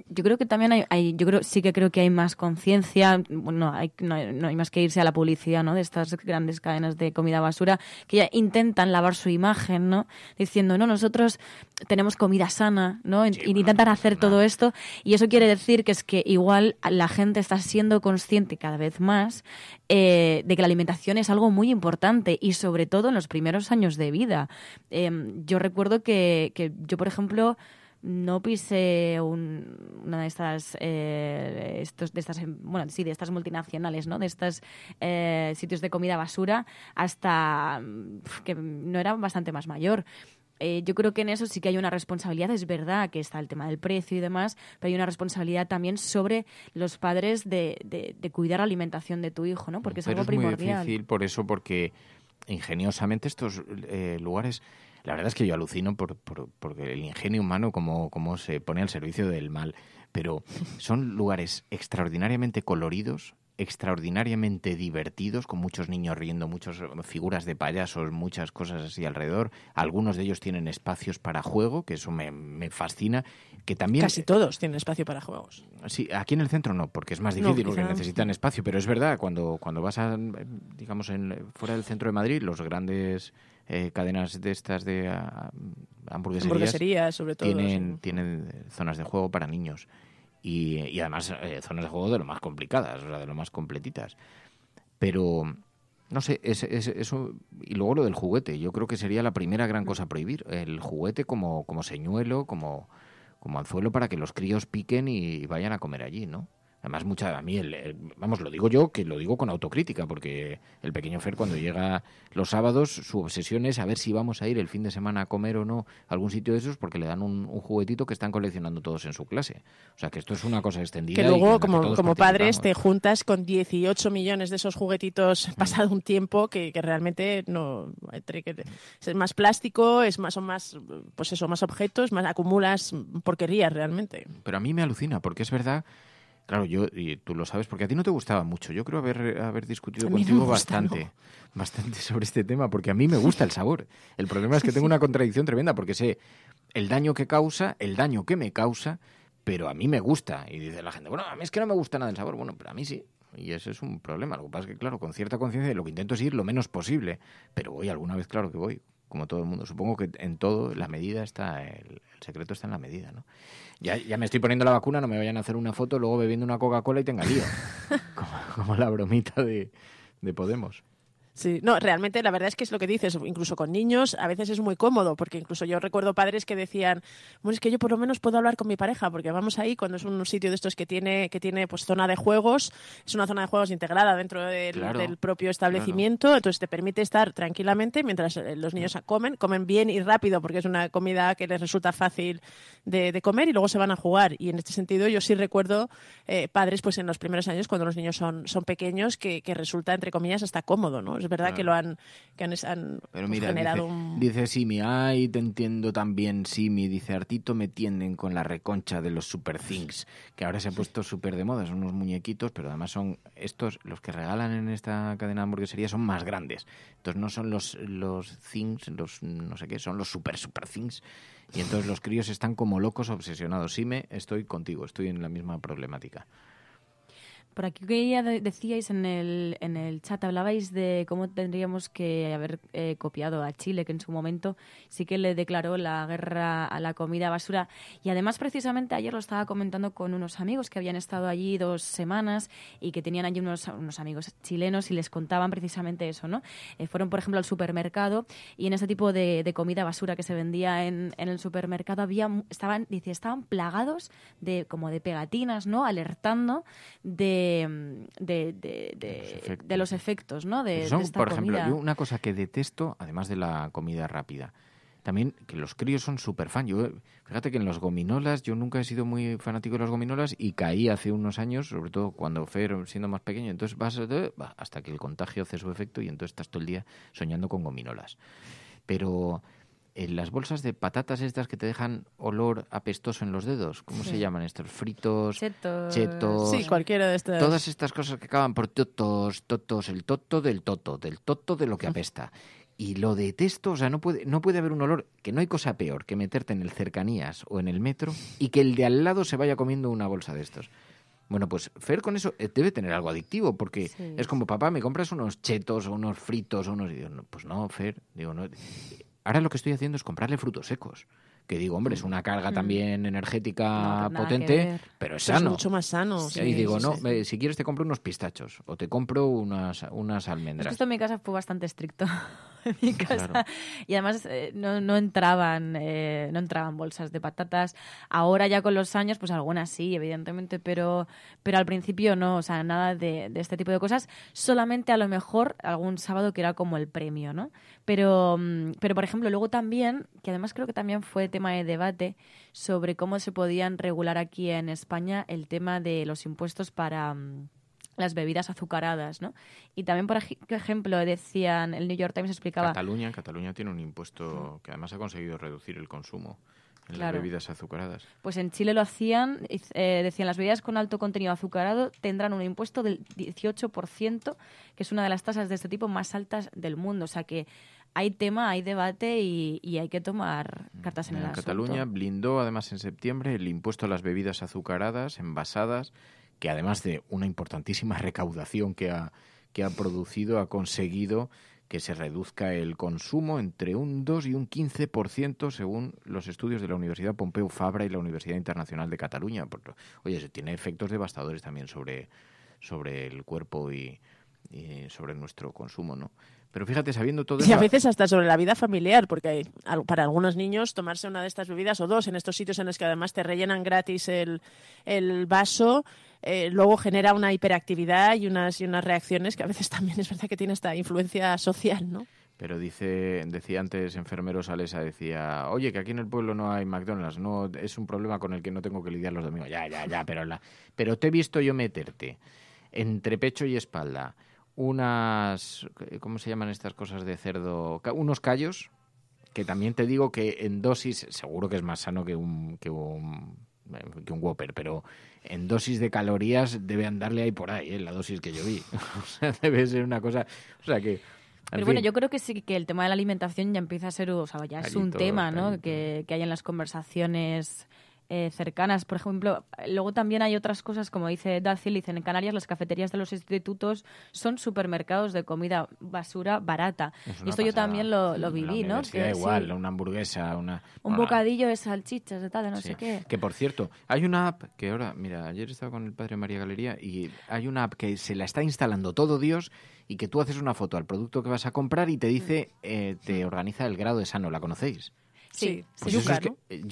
yo creo que también hay, yo creo sí que creo que hay más conciencia bueno no, hay, no, hay más que irse a la publicidad no de estas grandes cadenas de comida basura que ya intentan lavar su imagen no diciendo no nosotros tenemos comida sana no y intentan hacer todo esto y eso quiere decir que es que igual la gente está siendo consciente cada vez más eh, de que la alimentación es algo muy importante y sobre todo en los primeros años de vida em, yo recuerdo que, que yo por ejemplo no pise una de estas, eh, de estas, sí, de estas multinacionales, ¿no? De estos eh, sitios de comida basura hasta que no era bastante más mayor. Eh, yo creo que en eso sí que hay una responsabilidad, es verdad que está el tema del precio y demás, pero hay una responsabilidad también sobre los padres de, de, cuidar la alimentación de tu hijo, ¿no? Porque es algo primordial. Es muy difícil por eso, porque ingeniosamente estos lugares la verdad es que yo alucino por, el ingenio humano como, como se pone al servicio del mal, pero son lugares extraordinariamente coloridos, extraordinariamente divertidos, con muchos niños riendo, muchas figuras de payasos, muchas cosas así alrededor. Algunos de ellos tienen espacios para juego, que eso me, fascina. Que también, Casi todos tienen espacio para juegos. Sí, aquí en el centro no, porque es más difícil, porque necesitan espacio. Pero es verdad, cuando, cuando vas a, digamos, en, fuera del centro de Madrid, los grandes eh, cadenas de estas de ah, hamburgueserías, sobre todo, tienen, zonas de juego para niños. Y, además eh, zonas de juego de lo más complicadas, de lo más completitas. Pero, no sé, eso. Y luego lo del juguete. Yo creo que sería la primera gran cosa a prohibir. El juguete como, como señuelo, como, como anzuelo para que los críos piquen y vayan a comer allí, ¿no? Además, mucha, a mí, vamos, lo digo yo, que lo digo con autocrítica, porque el pequeño Fer cuando llega los sábados, su obsesión es a ver si vamos a ir el fin de semana a comer o no a algún sitio de esos, porque le dan un, juguetito que están coleccionando todos en su clase. O sea, que esto es una cosa extendida. Que luego, como, como padres, te juntas con 18 millones de esos juguetitos mm. pasado un tiempo que, realmente no... Es más plástico, es más, son más, pues eso, más objetos, más acumulas porquerías realmente. Pero a mí me alucina, porque es verdad Claro, yo, y tú lo sabes, porque a ti no te gustaba mucho. Yo creo haber, haber discutido contigo bastante, bastante sobre este tema, porque a mí me gusta el sabor. El problema es que tengo una contradicción tremenda, porque sé el daño que causa, el daño que me causa, pero a mí me gusta. Y dice la gente, bueno, a mí es que no me gusta nada el sabor. Bueno, pero a mí sí. Y ese es un problema. Lo que pasa es que, claro, con cierta conciencia lo que intento es ir lo menos posible. Pero voy alguna vez, claro que voy, como todo el mundo. Supongo que en todo la medida está, el, secreto está en la medida, ¿no? Ya, ya, me estoy poniendo la vacuna, no me vayan a hacer una foto, luego bebiendo una Coca-Cola y tenga lío. como, como, la bromita de, de Podemos. Sí, no, realmente la verdad es que es lo que dices, incluso con niños a veces es muy cómodo, porque incluso yo recuerdo padres que decían, bueno, es que yo por lo menos puedo hablar con mi pareja, porque vamos ahí cuando es un sitio de estos que tiene, que tiene pues zona de juegos, es una zona de juegos integrada dentro del, propio establecimiento, entonces te permite estar tranquilamente mientras eh, los niños comen, comen bien y rápido, porque es una comida que les resulta fácil de, comer y luego se van a jugar. Y en este sentido yo sí recuerdo eh, padres pues en los primeros años cuando los niños son, son pequeños que resulta entre comillas hasta cómodo, ¿no? Es verdad que lo han, que han, pues, generado un... Dice Simi, ay, te entiendo también, Simi. Dice, Artito me tienden con la reconcha de los Super Things, que ahora se han puesto súper de moda. Son unos muñequitos, pero además son estos, los que regalan en esta cadena de hamburguesería son más grandes. Entonces no son los, los Things, los no sé qué, son los Super Super Things. Y entonces los críos están como locos obsesionados. Sime, estoy contigo, estoy en la misma problemática. Por aquí que decíais en el, en el chat, hablabais de cómo tendríamos que haber eh, copiado a Chile, que en su momento sí que le declaró la guerra a la comida basura. Y además, precisamente ayer lo estaba comentando con unos amigos que habían estado allí dos semanas y que tenían allí unos, amigos chilenos y les contaban precisamente eso, ¿no? Eh, fueron, por ejemplo, al supermercado y en ese tipo de, comida basura que se vendía en, en, el supermercado había, estaban, dice, estaban plagados de como de pegatinas, ¿no? Alertando de Mm, de, los, efectos, ¿no? De, por ejemplo, yo una cosa que detesto, además de la comida rápida, también que los críos son súper fan. Yo, fíjate que en los gominolas, yo nunca he sido muy fanático de los gominolas y caí hace unos años, sobre todo cuando Fer, siendo más pequeño, entonces vas eh, hasta que el contagio hace su efecto y entonces estás todo el día soñando con gominolas. Pero en las bolsas de patatas estas que te dejan olor apestoso en los dedos. ¿Cómo se llaman estos? Fritos, chetos. Sí, cualquiera de estas. Todas estas cosas que acaban por totos, totos, el toto del toto, del toto de lo que apesta. Y lo detesto, o sea, no puede, no puede haber un olor, que no hay cosa peor que meterte en el cercanías o en el metro y que el de al lado se vaya comiendo una bolsa de estos. Bueno, pues Fer con eso eh, debe tener algo adictivo, porque es como, papá, me compras unos chetos o unos fritos o unos... pues no, Fer, digo, no... Ahora lo que estoy haciendo es comprarle frutos secos que digo, hombre, es una carga mm. también energética potente, pero es sano. Es mucho más sano. y digo, no, si quieres te compro unos pistachos o te compro unas, unas almendras. Esto en mi casa fue bastante estricto. Y además eh, no, no, entraban, eh, no entraban bolsas de patatas. Ahora ya con los años, pues algunas sí, evidentemente, pero, pero al principio no, o sea, nada de, de este tipo de cosas. Solamente a lo mejor algún sábado que era como el premio, ¿no? Pero, mm, pero por ejemplo, luego también, que además creo que también fue tema de debate sobre cómo se podían regular aquí en España el tema de los impuestos para mm, las bebidas azucaradas, ¿no? Y también, por ejemplo, decían, el New York Times explicaba... Cataluña, Cataluña tiene un impuesto que además ha conseguido reducir el consumo. En las bebidas azucaradas. Pues en Chile lo hacían, eh, decían las bebidas con alto contenido azucarado tendrán un impuesto del 18%, que es una de las tasas de este tipo más altas del mundo. O sea que hay tema, hay debate y, hay que tomar cartas en, el asunto. Cataluña blindó además en septiembre el impuesto a las bebidas azucaradas, envasadas, que además de una importantísima recaudación que ha, producido, ha conseguido que se reduzca el consumo entre un 2 y un 15% según los estudios de la Universidad Pompeu Fabra y la Universidad Internacional de Cataluña. Oye, se tiene efectos devastadores también sobre, sobre el cuerpo y, y sobre nuestro consumo, ¿no? Pero fíjate, sabiendo todo eso. Y a veces hasta sobre la vida familiar, porque para algunos niños tomarse una de estas bebidas o dos en estos sitios en los que además te rellenan gratis el, vaso. Eh, luego genera una hiperactividad y unas, y unas reacciones que a veces también es verdad que tiene esta influencia social, ¿no? Pero dice, decía antes enfermero Salesa, decía, oye, que aquí en el pueblo no hay McDonald's, no es un problema con el que no tengo que lidiar los domingos. Ya, ya, ya, pero, la, pero te he visto yo meterte entre pecho y espalda unas, ¿cómo se llaman estas cosas de cerdo? Unos callos, que también te digo que en dosis, seguro que es más sano que un, que un, que Whopper, pero en dosis de calorías debe andarle ahí por ahí, ¿eh? la dosis que yo vi. o sea, debe ser una cosa, o sea que... Pero bueno, yo creo que sí que el tema de la alimentación ya empieza a ser, o sea, ya es un tema, ¿no? Que, que, hay en las conversaciones eh, cercanas. Por ejemplo, luego también hay otras cosas, como dice Dacil, dicen en Canarias las cafeterías de los institutos son supermercados de comida basura barata. y esto yo también lo, viví, ¿no? Sí, igual, una hamburguesa, una... Un bocadillo de salchichas, de tal, de no sé qué. Que por cierto, hay una app que ahora, mira, ayer estaba con el padre María Galería y hay una app que se la está instalando todo Dios y que tú haces una foto al producto que vas a comprar y te dice, mm. eh, te organiza el grado de sano, ¿la conocéis? Sí, pues sí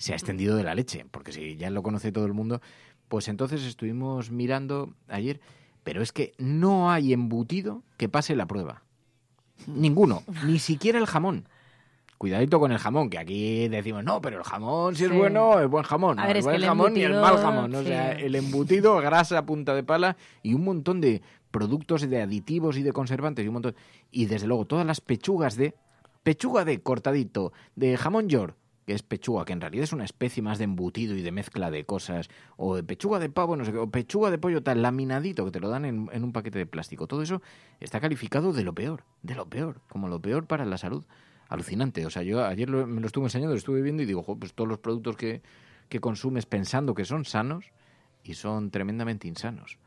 se ha extendido de la leche, porque si ya lo conoce todo el mundo, pues entonces estuvimos mirando ayer, pero es que no hay embutido que pase la prueba. Ninguno, ni siquiera el jamón. Cuidadito con el jamón, que aquí decimos, no, pero el jamón, si es bueno, es buen jamón. el buen jamón ni el mal jamón. O sea, el embutido, grasa, punta de pala y un montón de productos de aditivos y de conservantes y un montón. Y desde luego, todas las pechugas de. Pechuga de cortadito, de jamón york, que es pechuga, que en realidad es una especie más de embutido y de mezcla de cosas, o de pechuga de pavo, no sé qué, o pechuga de pollo tan laminadito que te lo dan en, un paquete de plástico. Todo eso está calificado de lo peor, de lo peor, como lo peor para la salud. Alucinante. O sea, yo ayer me lo estuve enseñando, lo estuve viendo y digo, pues todos los productos que, consumes pensando que son sanos y son tremendamente insanos.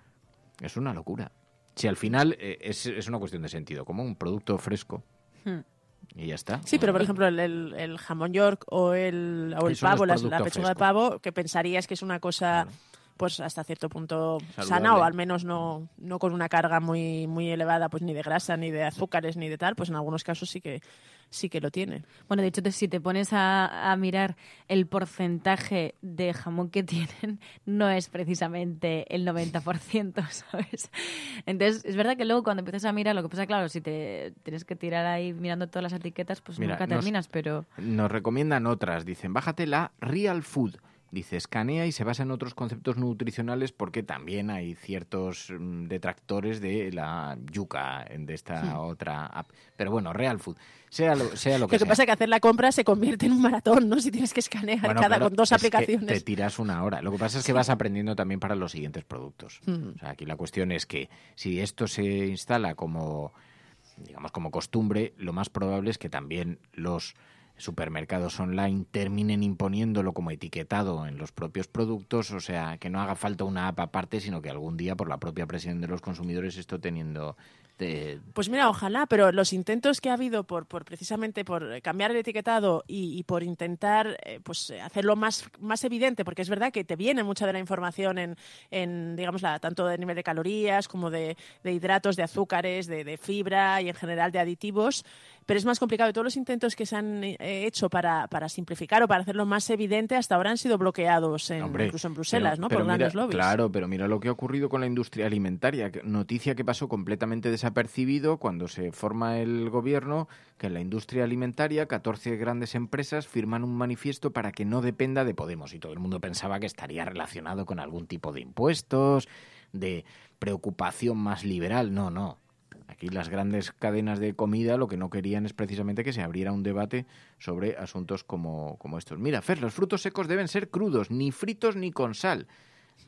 Es una locura. Si al final eh, es, una cuestión de sentido, como un producto fresco. Hmm. Y ya está. Sí, pero por ejemplo, el, el, jamón york o el, o el pavo, la, pechuga de pavo, que pensarías que es una cosa pues hasta cierto punto sana o al menos no, con una carga muy, muy elevada pues ni de grasa, ni de azúcares, ni de tal, pues en algunos casos sí que, sí que lo tiene. Bueno, de hecho, si te pones a, mirar el porcentaje de jamón que tienen, no es precisamente el 90%, ¿sabes? Entonces, es verdad que luego cuando empiezas a mirar, lo que pasa, claro, si te tienes que tirar ahí mirando todas las etiquetas, pues nunca terminas, pero... Nos recomiendan otras, dicen, bájate la Real Food Dice, escanea y se basa en otros conceptos nutricionales porque también hay ciertos mm, detractores de la yuca, de esta hmm. otra app. Pero bueno, Real Food, sea lo, sea lo que Lo que pasa es que hacer la compra se convierte en un maratón, ¿no? Si tienes que escanear cada con dos aplicaciones. te tiras una hora. Lo que pasa es que vas aprendiendo también para los siguientes productos. Hmm. O sea, aquí la cuestión es que si esto se instala como, digamos, como costumbre, lo más probable es que también los supermercados online terminen imponiéndolo como etiquetado en los propios productos, o sea, que no haga falta una app aparte, sino que algún día por la propia presión de los consumidores esto teniendo Pues mira, ojalá, pero los intentos que ha habido por, por precisamente por cambiar el etiquetado y, por intentar eh, pues hacerlo más, más evidente, porque es verdad que te viene mucha de la información en, digamos, la, tanto de nivel de calorías como de, hidratos, de azúcares, de, fibra y en general de aditivos, pero es más complicado. todos los intentos que se han eh, hecho para, simplificar o para hacerlo más evidente hasta ahora han sido bloqueados, en, incluso en Bruselas, ¿no? por grandes lobbies. Claro, pero mira lo que ha ocurrido con la industria alimentaria. Noticia que pasó completamente desapercibido cuando se forma el gobierno, que en la industria alimentaria 14 grandes empresas firman un manifiesto para que no dependa de Podemos. Y todo el mundo pensaba que estaría relacionado con algún tipo de impuestos, de preocupación más liberal. No, no. Aquí las grandes cadenas de comida lo que no querían es precisamente que se abriera un debate sobre asuntos como, como estos. Mira, Fer, los frutos secos deben ser crudos, ni fritos ni con sal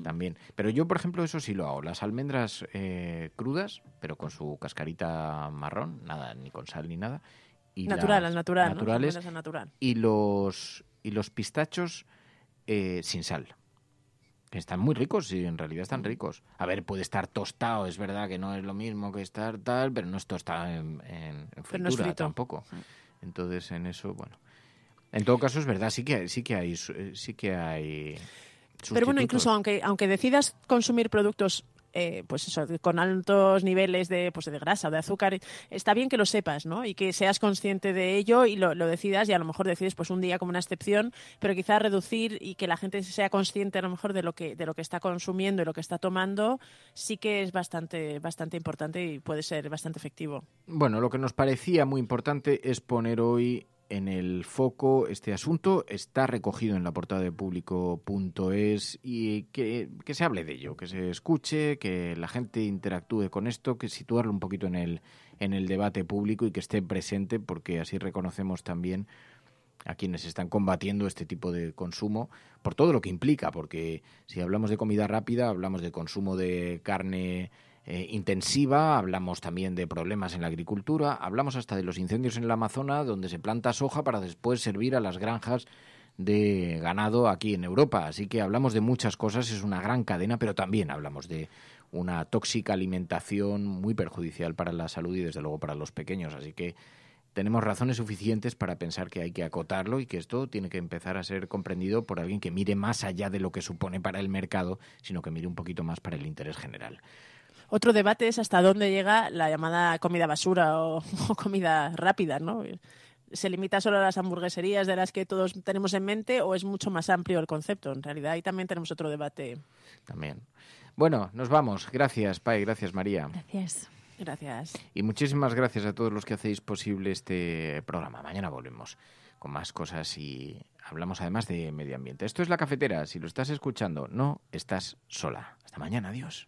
también. Pero yo, por ejemplo, eso sí lo hago. Las almendras eh, crudas, pero con su cascarita marrón, nada, ni con sal ni nada. Y natural, natural. Naturales, Y los, y los pistachos eh, sin sal están muy ricos, sí, en realidad están mm. ricos. A ver, puede estar tostado, es verdad que no es lo mismo que estar tal, pero no es tostado en, en, fritura tampoco. Mm. Entonces, en eso, bueno. En todo caso, es verdad, sí que, sí que hay... Eh, sí que hay pero bueno, incluso aunque, aunque decidas consumir productos eh, pues eso, con altos niveles de, pues de grasa o de azúcar, está bien que lo sepas, ¿no? Y que seas consciente de ello y lo, decidas y a lo mejor decides pues un día como una excepción, pero quizá reducir y que la gente sea consciente a lo mejor de lo que, de lo que está consumiendo y lo que está tomando, sí que es bastante, bastante importante y puede ser bastante efectivo. Bueno, lo que nos parecía muy importante es poner hoy en el foco este asunto. Está recogido en la portada de público.es y que, que, se hable de ello, que se escuche, que la gente interactúe con esto, que situarlo un poquito en el, en el debate público y que esté presente, porque así reconocemos también a quienes están combatiendo este tipo de consumo por todo lo que implica, porque si hablamos de comida rápida, hablamos de consumo de carne eh, intensiva, hablamos también de problemas en la agricultura, hablamos hasta de los incendios en la Amazonas, donde se planta soja para después servir a las granjas de ganado aquí en Europa. Así que hablamos de muchas cosas, es una gran cadena, pero también hablamos de una tóxica alimentación muy perjudicial para la salud y desde luego para los pequeños. Así que tenemos razones suficientes para pensar que hay que acotarlo y que esto tiene que empezar a ser comprendido por alguien que mire más allá de lo que supone para el mercado, sino que mire un poquito más para el interés general otro debate es hasta dónde llega la llamada comida basura o, comida rápida, ¿no? ¿Se limita solo a las hamburgueserías de las que todos tenemos en mente o es mucho más amplio el concepto? En realidad, ahí también tenemos otro debate. También. Bueno, nos vamos. Gracias, Pai. Gracias, María. Gracias. Gracias. Y muchísimas gracias a todos los que hacéis posible este programa. Mañana volvemos con más cosas y hablamos además de medio ambiente. Esto es La Cafetera. Si lo estás escuchando, no estás sola. Hasta mañana. Adiós.